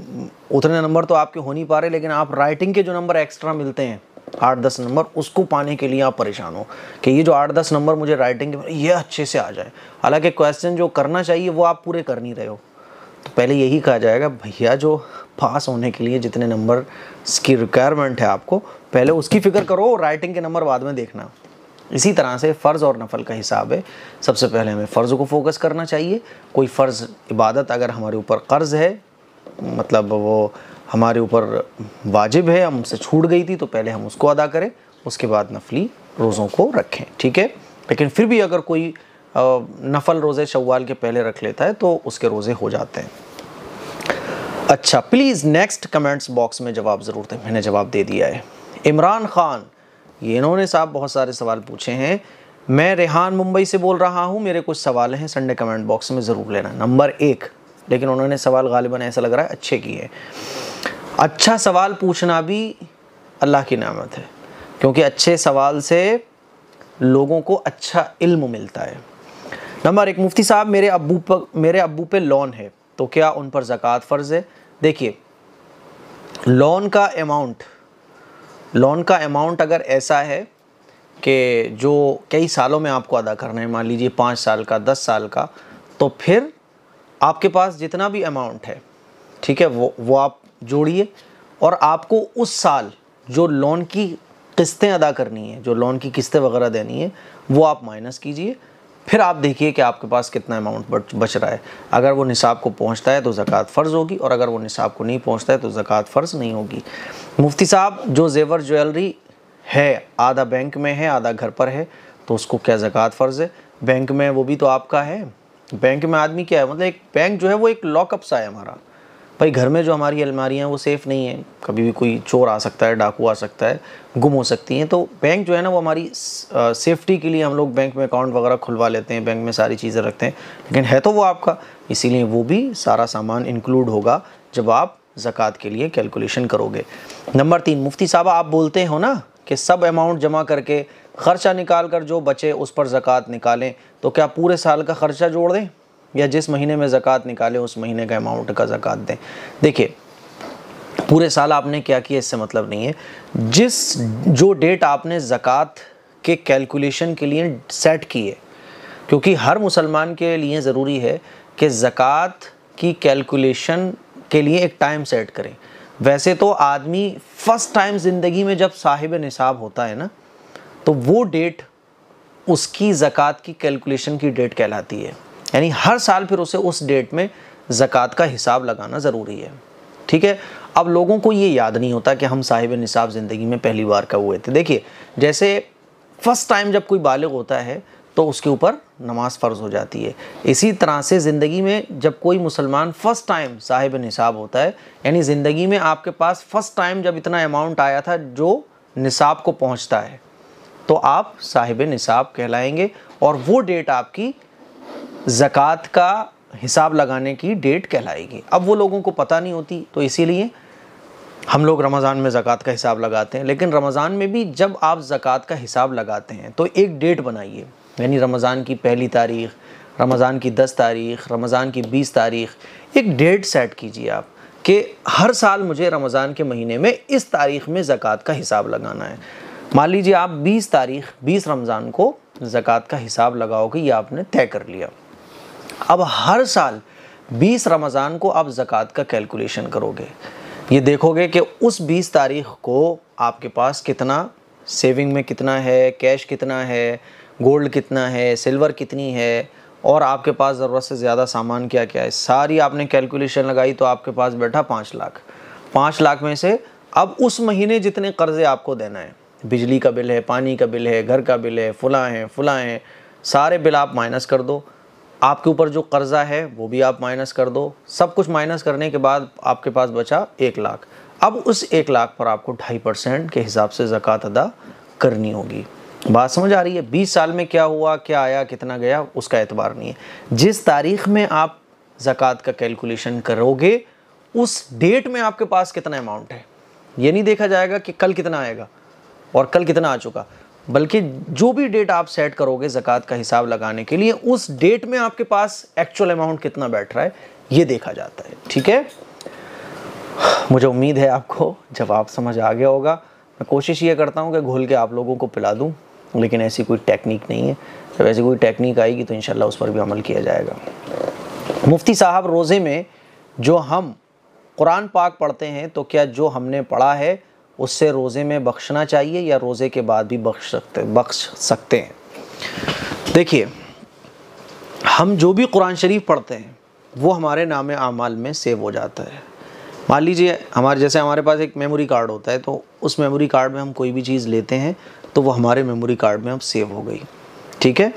उतने नंबर तो आपके हो नहीं पा रहे लेकिन आप राइटिंग के जो नंबर एक्स्ट्रा मिलते हैं आठ दस नंबर उसको पाने के लिए आप परेशान हो कि ये जो आठ दस नंबर मुझे राइटिंग के ये अच्छे से आ जाए हालांकि क्वेश्चन जो करना चाहिए वो आप पूरे कर नहीं रहे हो तो पहले यही कहा जाएगा भैया जो पास होने के लिए जितने नंबर की रिक्वायरमेंट है आपको पहले उसकी फ़िक्र करो राइटिंग के नंबर बाद में देखना इसी तरह से फ़र्ज़ और नफल का हिसाब है सबसे पहले हमें फ़र्ज़ को फोकस करना चाहिए कोई फ़र्ज़ इबादत अगर हमारे ऊपर कर्ज़ है मतलब वो हमारे ऊपर वाजिब है हमसे छूट गई थी तो पहले हम उसको अदा करें उसके बाद नफली रोज़ों को रखें ठीक है लेकिन फिर भी अगर कोई नफल रोज़े शवाल के पहले रख लेता है तो उसके रोज़े हो जाते हैं अच्छा प्लीज़ नेक्स्ट कमेंट्स बॉक्स में जवाब ज़रूर दें मैंने जवाब दे दिया है इमरान ख़ान ये इन्होंने साहब बहुत सारे सवाल पूछे हैं मैं रेहान मुंबई से बोल रहा हूँ मेरे कुछ सवाल हैं संडे कमेंट बॉक्स में ज़रूर लेना नंबर एक लेकिन उन्होंने सवाल गालिबा ऐसा लग रहा है अच्छे किए अच्छा सवाल पूछना भी अल्लाह की नामत है क्योंकि अच्छे सवाल से लोगों को अच्छा इल्म मिलता है नंबर एक मुफ्ती साहब मेरे अबू पर मेरे अबू पे लोन है तो क्या उन पर ज़क़़त फ़र्ज़ है देखिए लोन का अमाउंट लोन का अमाउंट अगर ऐसा है कि जो कई सालों में आपको अदा करना है मान लीजिए पाँच साल का दस साल का तो फिर आपके पास जितना भी अमाउंट है ठीक है वो वो आप जोड़िए और आपको उस साल जो लोन की किस्तें अदा करनी है जो लोन की किस्तें वगैरह देनी है वो आप माइनस कीजिए फिर आप देखिए कि आपके पास कितना अमाउंट बच रहा है अगर वो निसाब को पहुंचता है तो ज़क़़त फ़र्ज़ होगी और अगर वो निसाब को नहीं पहुंचता है तो ज़क़़त फ़र्ज़ नहीं होगी मुफ्ती साहब जो जेवर ज्वेलरी है आधा बैंक में है आधा घर पर है तो उसको क्या ज़क़़त फ़र्ज़ है बैंक में वो भी तो आपका है बैंक में आदमी क्या है मतलब एक बैंक जो है वो एक लॉकअप सा है हमारा भाई घर में जो हमारी अलमारियाँ वो सेफ़ नहीं है कभी भी कोई चोर आ सकता है डाकू आ सकता है गुम हो सकती हैं तो बैंक जो है ना वो हमारी सेफ्टी के लिए हम लोग बैंक में अकाउंट वगैरह खुलवा लेते हैं बैंक में सारी चीज़ें रखते हैं लेकिन है तो वो आपका इसीलिए वो भी सारा सामान इंक्लूड होगा जब आप ज़क़़त के लिए कैलकुलेशन करोगे नंबर तीन मुफ्ती साहब आप बोलते हो ना कि सब अमाउंट जमा करके ख़र्चा निकाल कर जो बचे उस पर ज़क़़त निकालें तो क्या पूरे साल का ख़र्चा जोड़ दें या जिस महीने में ज़क़़त निकाले उस महीने का अमाउंट का ज़क़़त दें देखिए पूरे साल आपने क्या किया इससे मतलब नहीं है जिस जो डेट आपने ज़क़़त के कैलकुलेशन के लिए सेट की है क्योंकि हर मुसलमान के लिए ज़रूरी है कि ज़क़़त की कैलकुलेशन के लिए एक टाइम सेट करें वैसे तो आदमी फ़र्स्ट टाइम ज़िंदगी में जब साहिब निसाब होता है ना तो वो डेट उसकी ज़क़़त की कैलकुलेशन की डेट कहलाती है यानी हर साल फिर उसे उस डेट में ज़क़़त का हिसाब लगाना ज़रूरी है ठीक है अब लोगों को ये याद नहीं होता कि हम साहिब निसाब ज़िंदगी में पहली बार कब हुए थे देखिए जैसे फ़र्स्ट टाइम जब कोई बालग होता है तो उसके ऊपर नमाज फ़र्ज़ हो जाती है इसी तरह से ज़िंदगी में जब कोई मुसलमान फ़र्स्ट टाइम साहिब निसाब होता है यानी ज़िंदगी में आपके पास फ़र्स्ट टाइम जब इतना अमाउंट आया था जो निसाब को पहुँचता है तो आप साहिब निसाब कहलाएंगे और वो डेट आपकी ज़क़़त का हिसाब लगाने की डेट कहलाएगी अब वो लोगों को पता नहीं होती तो इसीलिए हम लोग रमज़ान में ज़क़़त का हिसाब लगाते हैं लेकिन रमज़ान में भी जब आप ज़क़़त का हिसाब लगाते हैं तो एक डेट बनाइए यानी रमज़ान की पहली तारीख रमज़ान की दस तारीख रमज़ान की बीस तारीख एक डेट सेट कीजिए आप कि हर साल मुझे रमज़ान के महीने में इस तारीख़ में ज़क़़त का हिसाब लगाना है मान लीजिए आप बीस तारीख बीस रमज़ान को ज़क़़त का हिसाब लगाओगे ये आपने तय कर लिया अब हर साल 20 रमज़ान को आप ज़क़़त का कैलकुलेशन करोगे ये देखोगे कि उस 20 तारीख को आपके पास कितना सेविंग में कितना है कैश कितना है गोल्ड कितना है सिल्वर कितनी है और आपके पास ज़रूरत से ज़्यादा सामान क्या क्या है सारी आपने कैलकुलेशन लगाई तो आपके पास बैठा पाँच लाख पाँच लाख में से अब उस महीने जितने कर्ज़े आपको देना है बिजली का बिल है पानी का बिल है घर का बिल है फुला है फुला हैं सारे बिल आप माइनस कर दो आपके ऊपर जो कर्ज़ा है वो भी आप माइनस कर दो सब कुछ माइनस करने के बाद आपके पास बचा एक लाख अब उस एक लाख पर आपको ढाई परसेंट के हिसाब से ज़क़़त अदा करनी होगी बात समझ आ रही है बीस साल में क्या हुआ क्या आया कितना गया उसका एतबार नहीं है जिस तारीख में आप ज़क़़त का कैलकुलेशन करोगे उस डेट में आपके पास कितना अमाउंट है ये नहीं देखा जाएगा कि कल कितना आएगा और कल कितना आ चुका बल्कि जो भी डेट आप सेट करोगे ज़क़़त का हिसाब लगाने के लिए उस डेट में आपके पास एक्चुअल अमाउंट कितना बैठ रहा है ये देखा जाता है ठीक है मुझे उम्मीद है आपको जवाब समझ आ गया होगा मैं कोशिश ये करता हूँ कि घोल के आप लोगों को पिला दूँ लेकिन ऐसी कोई टेक्निक नहीं है जब ऐसी कोई टेक्निक आएगी तो इन उस पर भी अमल किया जाएगा मुफ्ती साहब रोज़े में जो हम कुरान पाक पढ़ते हैं तो क्या जो हमने पढ़ा है उससे रोज़े में बख्शना चाहिए या रोज़े के बाद भी बख्श सकते बख्श सकते हैं देखिए हम जो भी कुरान शरीफ पढ़ते हैं वो हमारे नाम आमाल में सेव हो जाता है मान लीजिए हमारे जैसे हमारे पास एक मेमोरी कार्ड होता है तो उस मेमोरी कार्ड में हम कोई भी चीज़ लेते हैं तो वो हमारे मेमोरी कार्ड में अब सेव हो गई ठीक है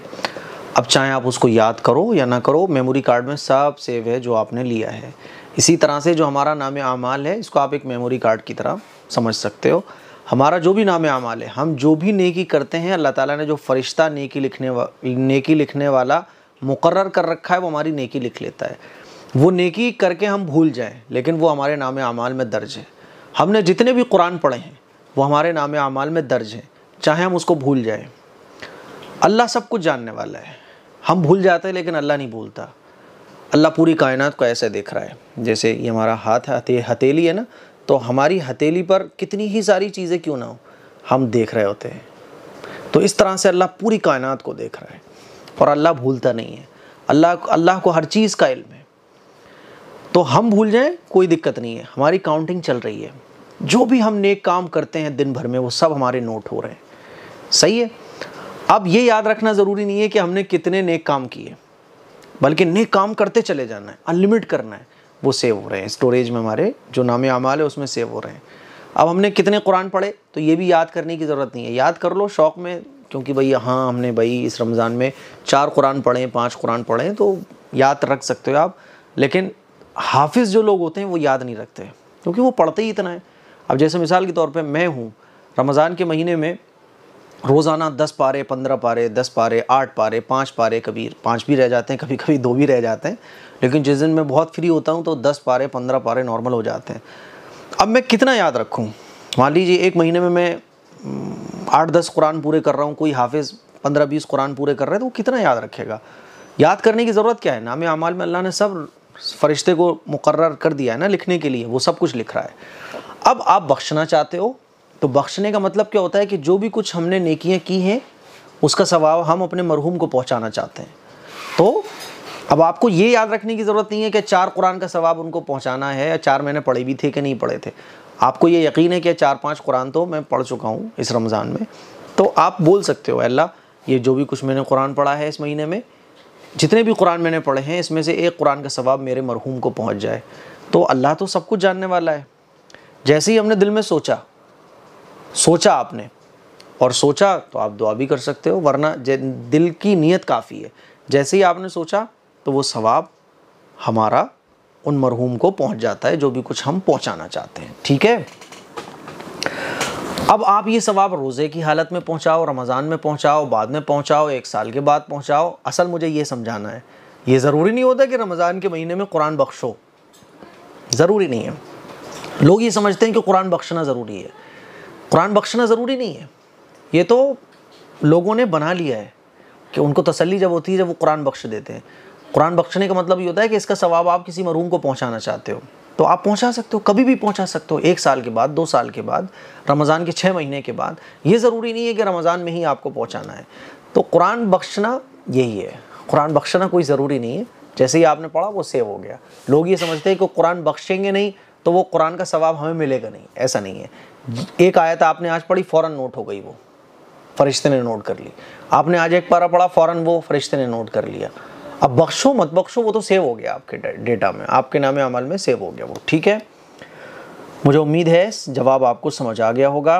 अब चाहे आप उसको याद करो या ना करो मेमोरी कार्ड में सब सेव है जो आपने लिया है इसी तरह से जो हमारा नाम आमाल है इसको आप एक मेमोरी कार्ड की तरह समझ सकते हो हमारा जो भी नाम अमाल है हम जो भी नेकी करते हैं अल्लाह ताला ने जो फरिश्ता नेकी लिखने वा नेकी लिखने वाला मुकर्र कर रखा है वो हमारी नेकी लिख लेता है वो नेकी करके हम भूल जाएं लेकिन वो हमारे नाम अमाल में दर्ज है हमने जितने भी कुरान पढ़े हैं वो हमारे नाम अमाल में दर्ज हैं चाहे हम उसको भूल जाएँ अल्लाह सब कुछ जानने वाला है हम भूल जाते हैं लेकिन अल्लाह नहीं भूलता अल्लाह पूरी कायनात को ऐसे देख रहा है जैसे ये हमारा हाथ है हथेली है ना तो हमारी हथेली पर कितनी ही सारी चीज़ें क्यों ना हो हम देख रहे होते हैं तो इस तरह से अल्लाह पूरी कायनात को देख रहा है और अल्लाह भूलता नहीं है अल्लाह अल्लाह को हर चीज़ का इल्म है तो हम भूल जाएं कोई दिक्कत नहीं है हमारी काउंटिंग चल रही है जो भी हम नेक काम करते हैं दिन भर में वो सब हमारे नोट हो रहे हैं सही है अब ये याद रखना ज़रूरी नहीं है कि हमने कितने नेक काम किए बल्कि नेक काम करते चले जाना है अनलिमिट करना है वो सेव हो रहे हैं स्टोरेज में हमारे जो नाम अमाल है उसमें सेव हो रहे हैं अब हमने कितने कुरान पढ़े तो ये भी याद करने की ज़रूरत नहीं है याद कर लो शौक़ में क्योंकि भाई हाँ हमने भाई इस रमज़ान में चार कुरान पढ़े पाँच कुरान पढ़े तो याद रख सकते हो आप लेकिन हाफिज़ जो लोग होते हैं वो याद नहीं रखते क्योंकि वो पढ़ते ही इतना है अब जैसे मिसाल के तौर पर मैं हूँ रमज़ान के महीने में रोज़ाना दस पारे पंद्रह पारे दस पारे आठ पारे पाँच पारे कभी पाँच भी रह जाते हैं कभी कभी दो भी रह जाते हैं लेकिन जिस दिन मैं बहुत फ्री होता हूँ तो दस पारे पंद्रह पारे नॉर्मल हो जाते हैं अब मैं कितना याद रखूँ मान लीजिए एक महीने में मैं हम्म, आठ दस कुरान पूरे कर रहा हूँ कोई हाफिज़ पंद्रह बीस कुरान पूरे कर रहे हैं तो वो कितना याद रखेगा याद करने की ज़रूरत क्या है नाम अमाल में अल्लाह ने सब फरिश्ते को मुकर कर दिया है ना लिखने के लिए वो सब कुछ लिख रहा है अब आप बख्शना चाहते हो तो बख्शने का मतलब क्या होता है कि जो भी कुछ हमने नकियाँ की हैं उसका स्वभाव हम अपने मरहूम को पहुँचाना चाहते हैं तो अब आपको ये याद रखने की ज़रूरत नहीं है कि चार कुरान का सवाब उनको पहुंचाना है या चार मैंने पढ़े भी थे कि नहीं पढ़े थे आपको ये यकीन है कि चार पांच कुरान तो मैं पढ़ चुका हूँ इस रमज़ान में तो आप बोल सकते हो अल्लाह ये जो भी कुछ मैंने कुरान पढ़ा है इस महीने में जितने भी कुरान मैंने पढ़े हैं इसमें से एक कुरान का सवाब मेरे मरहूम को पहुँच जाए तो अल्लाह तो सब कुछ जानने वाला है जैसे ही हमने दिल में सोचा सोचा आपने और सोचा तो आप दुआ भी कर सकते हो वरना दिल की नीयत काफ़ी है जैसे ही आपने सोचा तो वो सवाब हमारा उन मरहूम को पहुंच जाता है जो भी कुछ हम पहुंचाना चाहते हैं ठीक है अब आप ये सवाब रोज़े की हालत में पहुंचाओ रमज़ान में पहुंचाओ बाद में पहुंचाओ एक साल के बाद पहुंचाओ असल मुझे ये समझाना है ये ज़रूरी नहीं होता कि रमज़ान के महीने में कुरान बख्शो ज़रूरी नहीं है लोग ये समझते हैं कि कुरान बख्शना ज़रूरी है कुरान बख्शना ज़रूरी नहीं है ये तो लोगों ने बना लिया है कि उनको तसली जब होती है जब वो कुरान बख्श देते हैं कुरान बख्शने का मतलब ये होता है कि इसका सवाब आप किसी मरूम को पहुँचाना चाहते हो तो आप पहुंचा सकते हो कभी भी पहुंचा सकते हो एक साल के बाद दो साल के बाद रमज़ान के छः महीने के बाद ये ज़रूरी नहीं है कि रमज़ान में ही आपको पहुंचाना है तो कुरान बख्शना यही है कुरान बख्शना कोई ज़रूरी नहीं है जैसे ही आपने पढ़ा वो सेव हो गया लोग ये समझते हैं कि कुरान बख्शेंगे नहीं तो वो कुरान का सवाब हमें मिलेगा नहीं ऐसा नहीं है एक आयत आपने आज पढ़ी फ़ौर नोट हो गई वो फरिश्ते ने नोट कर ली आपने आज एक पारा पढ़ा फ़ौर वो फरिश्ते ने नोट कर लिया अब बख्शो मत बख्शो वो तो सेव हो गया आपके डेटा में आपके नाम अमल में सेव हो गया वो ठीक है मुझे उम्मीद है जवाब आपको समझ आ गया होगा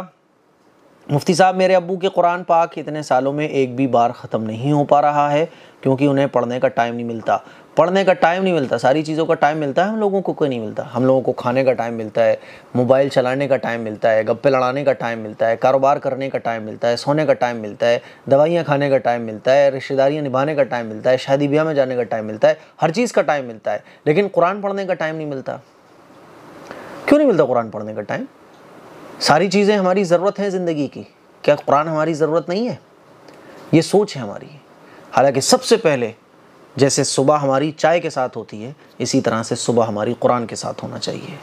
मुफ्ती साहब मेरे अबू के कुरान पाक इतने सालों में एक भी बार ख़त्म नहीं हो पा रहा है क्योंकि उन्हें पढ़ने का टाइम नहीं मिलता पढ़ने का टाइम नहीं मिलता सारी चीज़ों का टाइम मिलता है हम लोगों को कोई नहीं मिलता हम लोगों को खाने का टाइम मिलता है मोबाइल चलाने का टाइम मिलता है गप्पे लड़ाने का टाइम मिलता है कारोबार करने का टाइम मिलता है सोने का टाइम मिलता है दवाइयाँ खाने का टाइम मिलता है रिश्तेदारियाँ निभाने का टाइम मिलता है शादी ब्याह में जाने का टाइम मिलता है हर चीज़ का टाइम मिलता है लेकिन कुरान पढ़ने का टाइम नहीं मिलता क्यों नहीं मिलता कुरान पढ़ने का टाइम सारी चीज़ें हमारी ज़रूरत है ज़िंदगी की क्या कुरान हमारी ज़रूरत नहीं है ये सोच है हमारी हालांकि सबसे पहले जैसे सुबह हमारी चाय के साथ होती है इसी तरह से सुबह हमारी कुरान के साथ होना चाहिए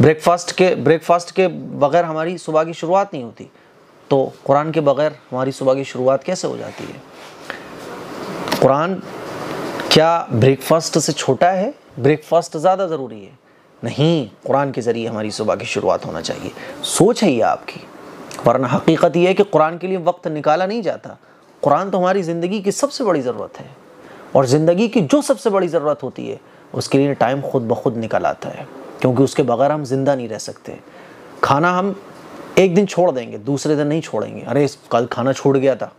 ब्रेकफास्ट के ब्रेकफास्ट के बगैर हमारी सुबह की शुरुआत नहीं होती तो कुरान के बगैर हमारी सुबह की शुरुआत कैसे हो जाती है कुरान क्या ब्रेकफास्ट से छोटा है ब्रेकफास्ट ज़्यादा ज़रूरी है नहीं कुरान के ज़रिए हमारी सुबह की शुरुआत होना चाहिए सोच है ये आपकी वरना हकीकत यह है कि कुरान के लिए वक्त निकाला नहीं जाता कुरान तो हमारी ज़िंदगी की सबसे बड़ी ज़रूरत है और ज़िंदगी की जो सबसे बड़ी ज़रूरत होती है उसके लिए टाइम खुद ब खुद निकल आता है क्योंकि उसके बगैर हम ज़िंदा नहीं रह सकते खाना हम एक दिन छोड़ देंगे दूसरे दिन नहीं छोड़ेंगे अरे कल खाना छूट गया था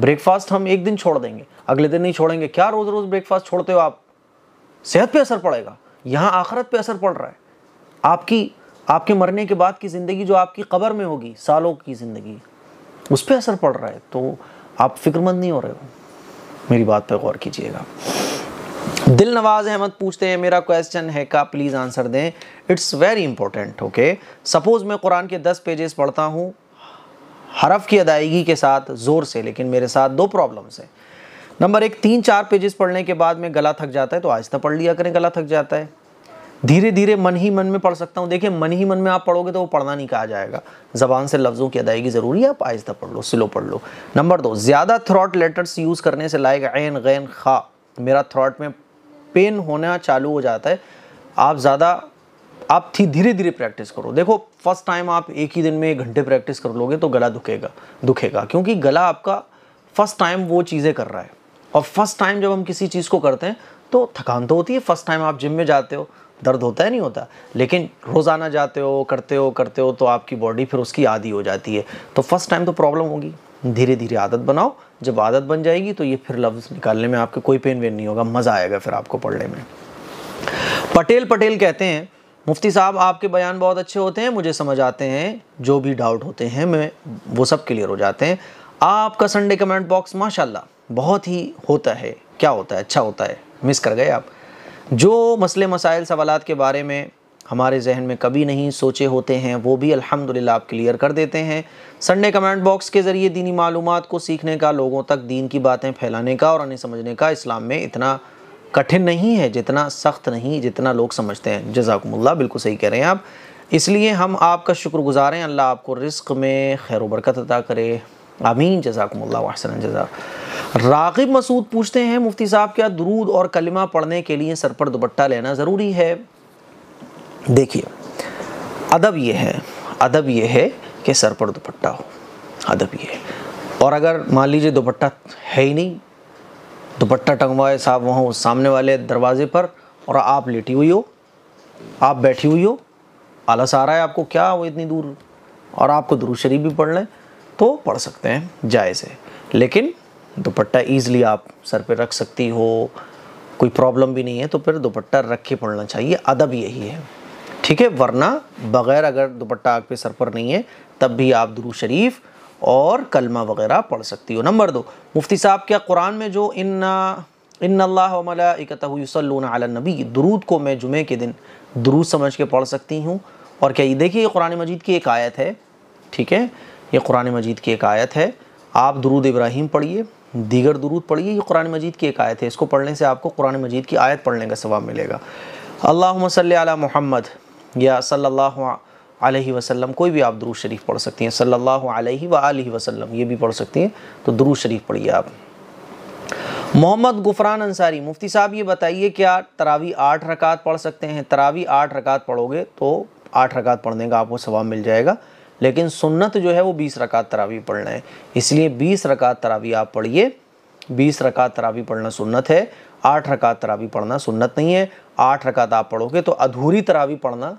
ब्रेकफास्ट हम एक दिन छोड़ देंगे अगले दिन नहीं छोड़ेंगे क्या रोज़ रोज़ ब्रेकफास्ट छोड़ते हो आप सेहत पे असर पड़ेगा यहाँ आखरत पे असर पड़ रहा है आपकी आपके मरने के बाद की ज़िंदगी जो आपकी कब्र में होगी सालों की ज़िंदगी उस पर असर पड़ रहा है तो आप फिक्रमंद नहीं हो रहे हो मेरी बात पर गौर कीजिएगा दिल नवाज अहमद पूछते हैं मेरा क्वेश्चन है का प्लीज़ आंसर दें it's very important okay suppose मैं कुरान के दस पेजेस पढ़ता हूँ हरफ की अदायगी के साथ ज़ोर से लेकिन मेरे साथ दो प्रॉब्लम्स हैं नंबर एक तीन चार पेजेस पढ़ने के बाद में गला थक जाता है तो आज तक तो पढ़ लिया करें गला थक जाता है धीरे धीरे मन ही मन में पढ़ सकता हूँ देखिए मन ही मन में आप पढ़ोगे तो वो पढ़ना नहीं कहा जाएगा ज़बान से लफ्ज़ों की अदायगी ज़रूरी है आप आहिस्ता पढ़ लो स्लो पढ़ लो नंबर दो ज़्यादा थ्रॉट लेटर्स यूज़ करने से लायक ऐन गैन खा मेरा थ्रॉट में पेन होना चालू हो जाता है आप ज़्यादा आप थी धीरे धीरे प्रैक्टिस करो देखो फर्स्ट टाइम आप एक ही दिन में एक घंटे प्रैक्टिस कर लोगे तो गला दुखेगा दुखेगा क्योंकि गला आपका फर्स्ट टाइम वो चीज़ें कर रहा है और फर्स्ट टाइम जब हम किसी चीज़ को करते हैं तो थकान तो होती है फर्स्ट टाइम आप जिम में जाते हो दर्द होता है नहीं होता लेकिन रोज़ाना जाते हो करते हो करते हो तो आपकी बॉडी फिर उसकी आदि हो जाती है तो फर्स्ट टाइम तो प्रॉब्लम होगी धीरे धीरे आदत बनाओ जब आदत बन जाएगी तो ये फिर लफ्ज़ निकालने में आपके कोई पेन वेन नहीं होगा मज़ा आएगा फिर आपको पढ़ने में पटेल पटेल कहते हैं मुफ्ती साहब आपके बयान बहुत अच्छे होते हैं मुझे समझ आते हैं जो भी डाउट होते हैं मैं वो सब क्लियर हो जाते हैं आपका संडे कमेंट बॉक्स माशाल्लाह बहुत ही होता है क्या होता है अच्छा होता है मिस कर गए आप जो मसले मसाइल सवालत के बारे में हमारे जहन में कभी नहीं सोचे होते हैं वो भी अल्हम्दुलिल्लाह आप क्लियर कर देते हैं संडे कमेंट बॉक्स के ज़रिए दीनी मालूम को सीखने का लोगों तक दीन की बातें फैलाने का और उन्हें समझने का इस्लाम में इतना कठिन नहीं है जितना सख्त नहीं जितना लोग समझते हैं जजाकमल्ला बिल्कुल सही कह रहे हैं आप इसलिए हम आपका शुक्रगुजार हैं अल्लाह आपको रिस्क में खैर वरकत अदा करे आमीन जजाकमल्लासन जजा रागिब मसूद पूछते हैं मुफ्ती साहब क्या दरूद और कलिमा पढ़ने के लिए सर पर दुपट्टा लेना ज़रूरी है देखिए अदब यह है अदब यह है कि सर पर दुपट्टा हो अदब यह है और अगर मान लीजिए दुपट्टा है ही नहीं दुपट्टा टंगवाए साहब वहाँ उस सामने वाले दरवाजे पर और आप लेटी हुई हो आप बैठी हुई हो आलस आ रहा है आपको क्या वो इतनी दूर और आपको दुरू शरीफ भी पढ़ लें तो पढ़ सकते हैं जायज़ है लेकिन दुपट्टा ईज़िली आप सर पर रख सकती हो कोई प्रॉब्लम भी नहीं है तो फिर दुपट्टा रख के पढ़ना चाहिए अदब यही है ठीक है वरना बग़ैर अगर दुपट्टा आपके सर पर नहीं है तब भी आप दुरू शरीफ और कलमा वगैरह पढ़ सकती हो नंबर दो मुफ्ती साहब क्या कुरान में जो इन इन दरूद को मैं जुमे के दिन दरूद समझ के पढ़ सकती हूँ और क्या ये देखिए कुरान मजीद की एक आयत है ठीक है ये कुरान मजीद की एक आयत है आप दरूद इब्राहिम पढ़िए दीगर दुरूद पढ़िए ये कुरान मजीद की एक आयत है इसको पढ़ने से आपको कुरान मजीद की आयत पढ़ने का सवाब मिलेगा अल्लाह सल महमद या सल्ला अलैहि वसल्लम कोई भी आप दुरूद शरीफ पढ़ सकती हैं सल्लल्लाहु अलैहि व आलिहि वसल्लम ये भी पढ़ सकती हैं तो दुरूद शरीफ पढ़िए आप मोहम्मद गुफरान अंसारी मुफ्ती साहब ये बताइए क्या तरावी आठ रकात पढ़ सकते हैं तरावी आठ रकात पढ़ोगे तो आठ रकात पढ़ने का आपको सवाब मिल जाएगा लेकिन सुन्नत जो है वो बीस रकात तरावी पढ़ना है इसलिए बीस रकात तरावी आप पढ़िए बीस रकात तरावी पढ़ना सुन्नत है आठ रकात तरावी पढ़ना सुन्नत नहीं है आठ रकात आप पढ़ोगे तो अधूरी तरावी पढ़ना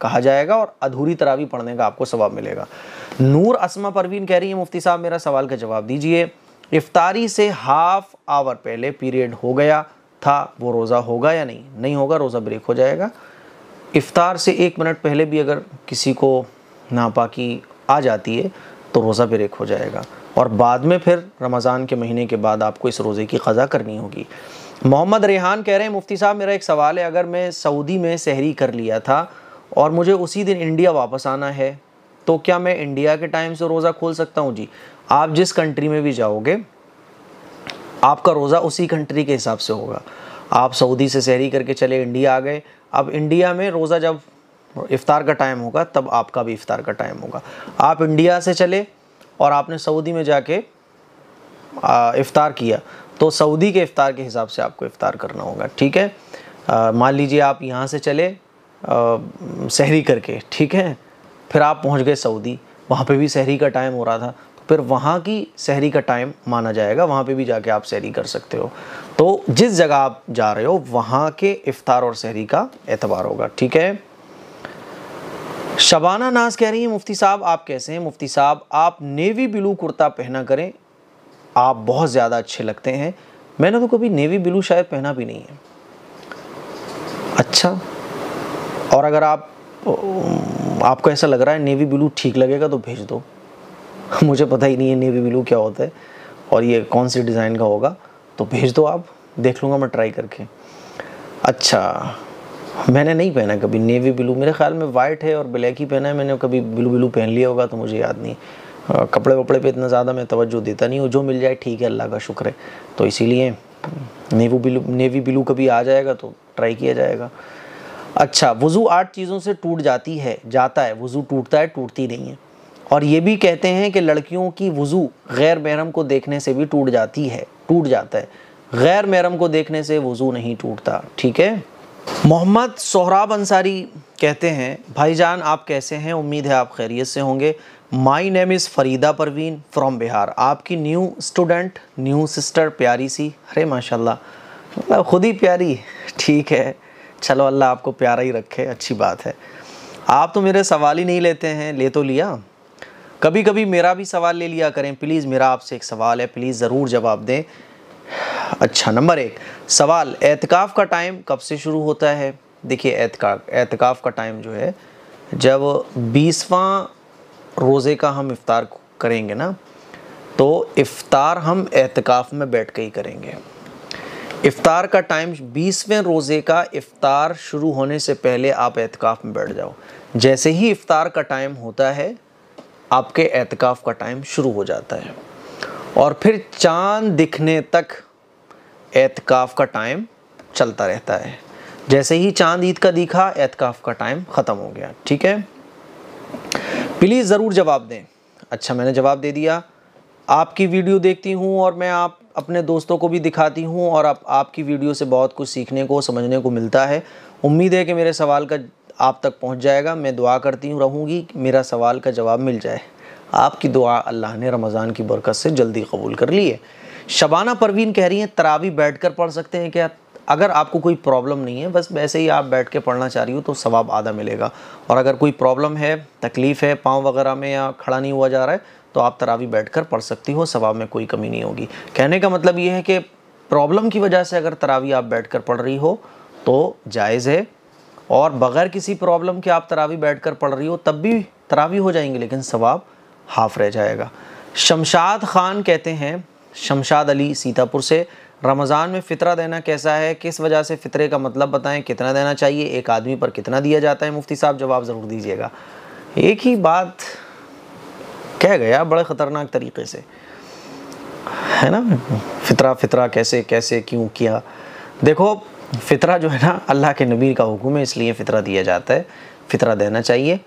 कहा जाएगा और अधूरी तरावी पढ़ने का आपको सवाब मिलेगा नूर असमा परवीन कह रही है मुफ्ती साहब मेरा सवाल का जवाब दीजिए इफ्तारी से हाफ आवर पहले पीरियड हो गया था वो रोज़ा होगा या नहीं नहीं होगा रोज़ा ब्रेक हो जाएगा इफ्तार से एक मिनट पहले भी अगर किसी को नापाकी आ जाती है तो रोज़ा एक हो जाएगा और बाद में फिर रमज़ान के महीने के बाद आपको इस रोज़े की ख़ा करनी होगी मोहम्मद रेहान कह रहे हैं मुफ्ती साहब मेरा एक सवाल है अगर मैं सऊदी में सहरी कर लिया था और मुझे उसी दिन इंडिया वापस आना है तो क्या मैं इंडिया के टाइम से रोज़ा खोल सकता हूँ जी आप जिस कंट्री में भी जाओगे आपका रोज़ा उसी कंट्री के हिसाब से होगा आप सऊदी से सहरी करके चले इंडिया आ गए अब इंडिया में रोज़ा जब इफ़ार का टाइम होगा तब आपका भी इफ़ार का टाइम होगा आप इंडिया से चले और आपने सऊदी में जाके इफ़ार किया तो सऊदी के इफ़ार के हिसाब से आपको इफ़ार करना होगा ठीक है मान लीजिए आप यहाँ से चले आ, सहरी करके ठीक है फिर आप पहुँच गए सऊदी वहाँ पे भी सहरी का टाइम हो रहा था तो फिर वहाँ की सहरी का टाइम माना जाएगा वहाँ पे भी जाके आप सहरी कर सकते हो तो जिस जगह आप जा रहे हो वहाँ के इफ़ार और सहरी का एतबार होगा ठीक है शबाना नाज कह रही हैं मुफ्ती साहब आप कैसे हैं मुफ्ती साहब आप नेवी ब्लू कुर्ता पहना करें आप बहुत ज़्यादा अच्छे लगते हैं मैंने तो कभी नेवी ब्लू शायद पहना भी नहीं है अच्छा और अगर आप आपको ऐसा लग रहा है नेवी ब्लू ठीक लगेगा तो भेज दो मुझे पता ही नहीं है नेवी ब्लू क्या होता है और ये कौन सी डिज़ाइन का होगा तो भेज दो आप देख लूँगा मैं ट्राई करके अच्छा मैंने नहीं पहना कभी नेवी ब्लू मेरे ख्याल में वाइट है और ब्लैक ही पहना है मैंने कभी ब्लू ब्लू पहन लिया होगा तो मुझे याद नहीं कपड़े वपड़े पे इतना ज़्यादा मैं तवज्जो देता नहीं हूँ जो मिल जाए ठीक है अल्लाह का शुक्र है तो इसीलिए नेवी ब्लू नेवी ब्लू कभी आ जाएगा तो ट्राई किया जाएगा अच्छा वज़ू आठ चीज़ों से टूट जाती है जाता है वज़ू टूटता है टूटती नहीं है और ये भी कहते हैं कि लड़कियों की वज़ू गैर महरम को देखने से भी टूट जाती है टूट जाता है गैर महरम को देखने से वज़ू नहीं टूटता ठीक है मोहम्मद सोहराब अंसारी कहते हैं भाईजान आप कैसे हैं उम्मीद है आप खैरियत से होंगे my name is Farida Parveen from Bihar आपकी न्यू स्टूडेंट न्यू सिस्टर प्यारी सी अरे माशाल्लाह मतलब खुद ही प्यारी ठीक है चलो अल्लाह आपको प्यारा ही रखे अच्छी बात है आप तो मेरे सवाल ही नहीं लेते हैं ले तो लिया कभी कभी मेरा भी सवाल ले लिया करें प्लीज़ मेरा आपसे एक सवाल है प्लीज़ ज़रूर जवाब दें अच्छा नंबर एक सवाल एहतिकाफ़ का टाइम कब से शुरू होता है देखिए एहतिकाफ एहतिकाफ़ का टाइम जो है जब बीसवां रोज़े का हम इफ़ार करेंगे ना तो इफ़ार हम एहतिकाफ़ में बैठ के ही करेंगे इफ़ार का टाइम बीसवें रोज़े का इफ़ार शुरू होने से पहले आप एहतिकाफ़ में बैठ जाओ जैसे ही इफ़ार का टाइम होता है आपके एहतिकाफ़ का टाइम शुरू हो जाता है और फिर चांद दिखने तक एतकाफ़ का टाइम चलता रहता है जैसे ही चांद ईद का दिखा एतकाफ़ का टाइम ख़त्म हो गया ठीक है प्लीज़ ज़रूर जवाब दें अच्छा मैंने जवाब दे दिया आपकी वीडियो देखती हूँ और मैं आप अपने दोस्तों को भी दिखाती हूँ और आप आपकी वीडियो से बहुत कुछ सीखने को समझने को मिलता है उम्मीद है कि मेरे सवाल का आप तक पहुँच जाएगा मैं दुआ करती हूँ रहूँगी मेरा सवाल का जवाब मिल जाए आपकी दुआ अल्लाह ने रमज़ान की बरकत से जल्दी कबूल कर ली है शबाना परवीन कह रही हैं तरावी बैठ कर पढ़ सकते हैं क्या अगर आपको कोई प्रॉब्लम नहीं है बस वैसे ही आप बैठ के पढ़ना चाह रही हो तो सवाब आधा मिलेगा और अगर कोई प्रॉब्लम है तकलीफ़ है पाँव वगैरह में या खड़ा नहीं हुआ जा रहा है तो आप तरावी बैठ कर पढ़ सकती हो सवाब में कोई कमी नहीं होगी कहने का मतलब ये है कि प्रॉब्लम की वजह से अगर तरावी आप बैठ कर पढ़ रही हो तो जायज़ है और बग़ैर किसी प्रॉब्लम के आप तरावी बैठ कर पढ़ रही हो तब भी तरावी हो जाएंगे लेकिन सवाब हाफ रह जाएगा शमशाद ख़ान कहते हैं शमशाद अली सीतापुर से रमज़ान में फ़ितरा देना कैसा है किस वजह से फ़ितरे का मतलब बताएं कितना देना चाहिए एक आदमी पर कितना दिया जाता है मुफ्ती साहब जवाब ज़रूर दीजिएगा एक ही बात कह गया बड़े ख़तरनाक तरीके से है ना फ़ितरा फ़ितरा कैसे कैसे क्यों किया देखो फ़ितरा जो है ना अल्लाह के नबी का हुक्म है इसलिए फ़ितरा दिया जाता है फ़ितरा देना चाहिए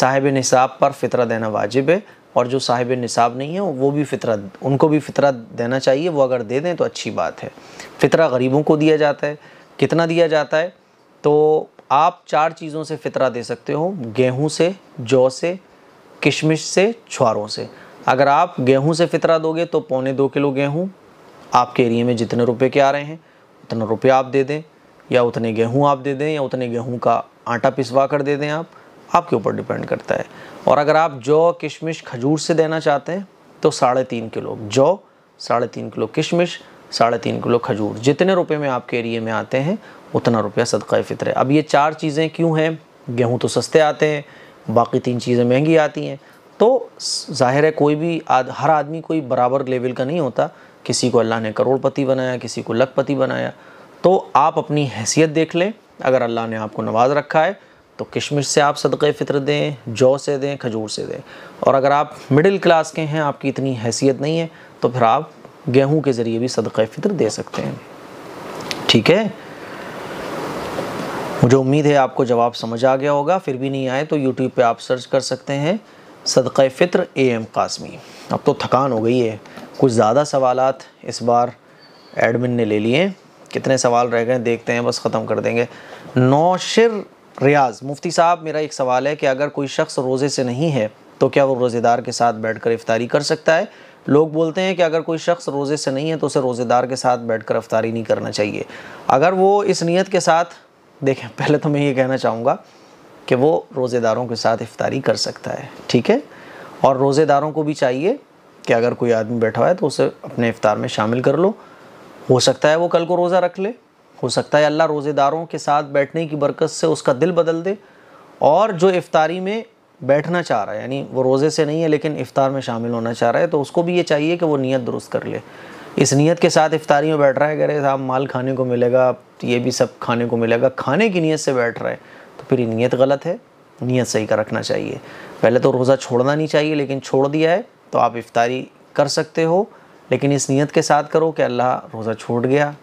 साहिब निसाब पर फ़ितरा देना वाजिब है और जो साहिब निसाब नहीं है वो भी फितरा उनको भी फितरा देना चाहिए वो अगर दे दें तो अच्छी बात है फितरा गरीबों को दिया जाता है कितना दिया जाता है तो आप चार चीज़ों से फितरा दे सकते हो गेहूँ से जौ से किशमिश से छुआरों से अगर आप गेहूँ से फितरा दोगे तो पौने दो किलो गेहूँ आपके एरिए में जितने रुपए के आ रहे हैं उतना रुपया आप दे दें या उतने गेहूँ आप दे दें या उतने गेहूँ का आटा पिसवा कर दे दें आप आपके ऊपर डिपेंड करता है और अगर आप जौ किशमिश खजूर से देना चाहते हैं तो साढ़े तीन किलो जौ साढ़े तीन किलो किशमिश साढ़े तीन किलो खजूर जितने रुपए में आपके एरिए में आते हैं उतना रुपया सदका फितर है अब ये चार चीज़ें क्यों हैं गेहूँ तो सस्ते आते हैं बाकी तीन चीज़ें महंगी आती हैं तो जाहिर है कोई भी आद, हर आदमी कोई बराबर लेवल का नहीं होता किसी को अल्लाह ने करोड़पति बनाया किसी को लखपति बनाया तो आप अपनी हैसियत देख लें अगर अल्लाह ने आपको नवाज रखा है तो किशमिश से आप सदक़े फ़ितर दें जौ से दें खजूर से दें और अगर आप मिडिल क्लास के हैं आपकी इतनी हैसियत नहीं है तो फिर आप गेहूं के ज़रिए भी सदक़ फ़ितर दे सकते हैं ठीक है मुझे उम्मीद है आपको जवाब समझ आ गया होगा फिर भी नहीं आए तो यूट्यूब पे आप सर्च कर सकते हैं सदक़ फ़ितर ए एम कासमी अब तो थकान हो गई है कुछ ज़्यादा सवाल इस बार एडमिन ने ले लिए कितने सवाल रह गए देखते हैं बस ख़त्म कर देंगे नौशर रियाज मुफ्ती साहब मेरा एक सवाल है कि अगर कोई शख्स रोज़े से नहीं है तो क्या वो रोज़ेदार के साथ बैठकर इफ़ारी कर सकता है लोग बोलते हैं कि अगर कोई शख्स रोज़े से नहीं है तो उसे रोज़ेदार के साथ बैठकर इफ्तारी नहीं करना चाहिए अगर वो इस नीयत के साथ देखें पहले तो मैं ये कहना चाहूँगा कि वो रोज़ेदारों के साथ इफ्तारी कर सकता है ठीक है और रोज़ेदारों को भी चाहिए कि अगर कोई आदमी बैठा हुआ है तो उसे अपने इफ्तार में शामिल कर लो हो सकता है वो कल को रोज़ा रख ले हो सकता है अल्लाह रोज़ेदारों के साथ बैठने की बरकत से उसका दिल बदल दे और जो इफ़ारी में बैठना चाह रहा है यानी वो रोज़े से नहीं है लेकिन इफ़ार में शामिल होना चाह रहा है तो उसको भी ये चाहिए कि वो नीयत दुरुस्त कर ले इस नीयत के साथ इफ़ारी में बैठ रहा है अरे साहब माल खाने को मिलेगा ये भी सब खाने को मिलेगा खाने की नीयत से बैठ रहा है तो फिर ये नीयत गलत है नीयत सही का रखना चाहिए पहले तो रोज़ा छोड़ना नहीं चाहिए लेकिन छोड़ दिया है तो आप इफ़ारी कर सकते हो लेकिन इस नीयत के साथ करो कि अल्लाह रोज़ा छोड़ गया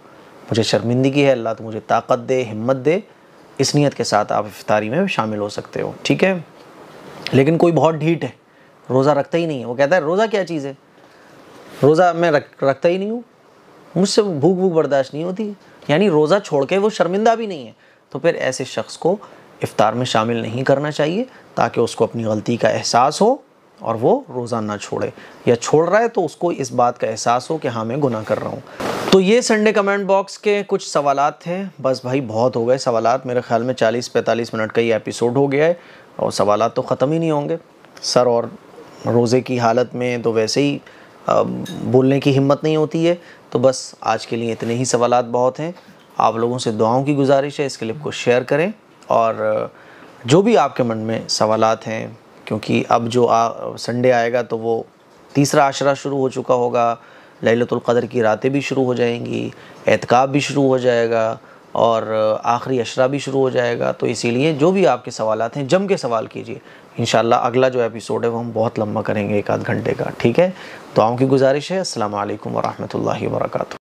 मुझे शर्मिंदगी है अल्लाह तो मुझे ताकत दे हिम्मत दे इस नीयत के साथ आप इफ्तारी में शामिल हो सकते हो ठीक है लेकिन कोई बहुत ढीठ है रोज़ा रखता ही नहीं है वो कहता है रोज़ा क्या चीज़ है रोज़ा मैं रख रखता ही नहीं हूँ मुझसे भूख भूख बर्दाश्त नहीं होती यानी रोज़ा छोड़ के वो शर्मिंदा भी नहीं है तो फिर ऐसे शख्स को इफ़ार में शामिल नहीं करना चाहिए ताकि उसको अपनी गलती का एहसास हो और वो रोज़ाना छोड़े या छोड़ रहा है तो उसको इस बात का एहसास हो कि हाँ मैं गुनाह कर रहा हूँ तो ये संडे कमेंट बॉक्स के कुछ सवाल थे बस भाई बहुत हो गए सवाल मेरे ख्याल में 40-45 मिनट का ये एपिसोड हो गया है और सवाल तो ख़त्म ही नहीं होंगे सर और रोज़े की हालत में तो वैसे ही बोलने की हिम्मत नहीं होती है तो बस आज के लिए इतने ही सवाल बहुत हैं आप लोगों से दुआओं की गुजारिश है इस क्लिप को शेयर करें और जो भी आपके मन में सवाल हैं क्योंकि अब जो आ, संडे आएगा तो वो तीसरा आशरा शुरू हो चुका होगा लहलतुल्क़दर की रातें भी शुरू हो जाएंगी एहतिकाब भी शुरू हो जाएगा और आखिरी अशरा भी शुरू हो जाएगा तो इसीलिए जो भी आपके सवाल हैं जम के सवाल कीजिए इन अगला जो एपिसोड है वो हम बहुत लंबा करेंगे एक आध घंटे का ठीक है तो आऊँ की गुजारिश है असल वरहमल वर्का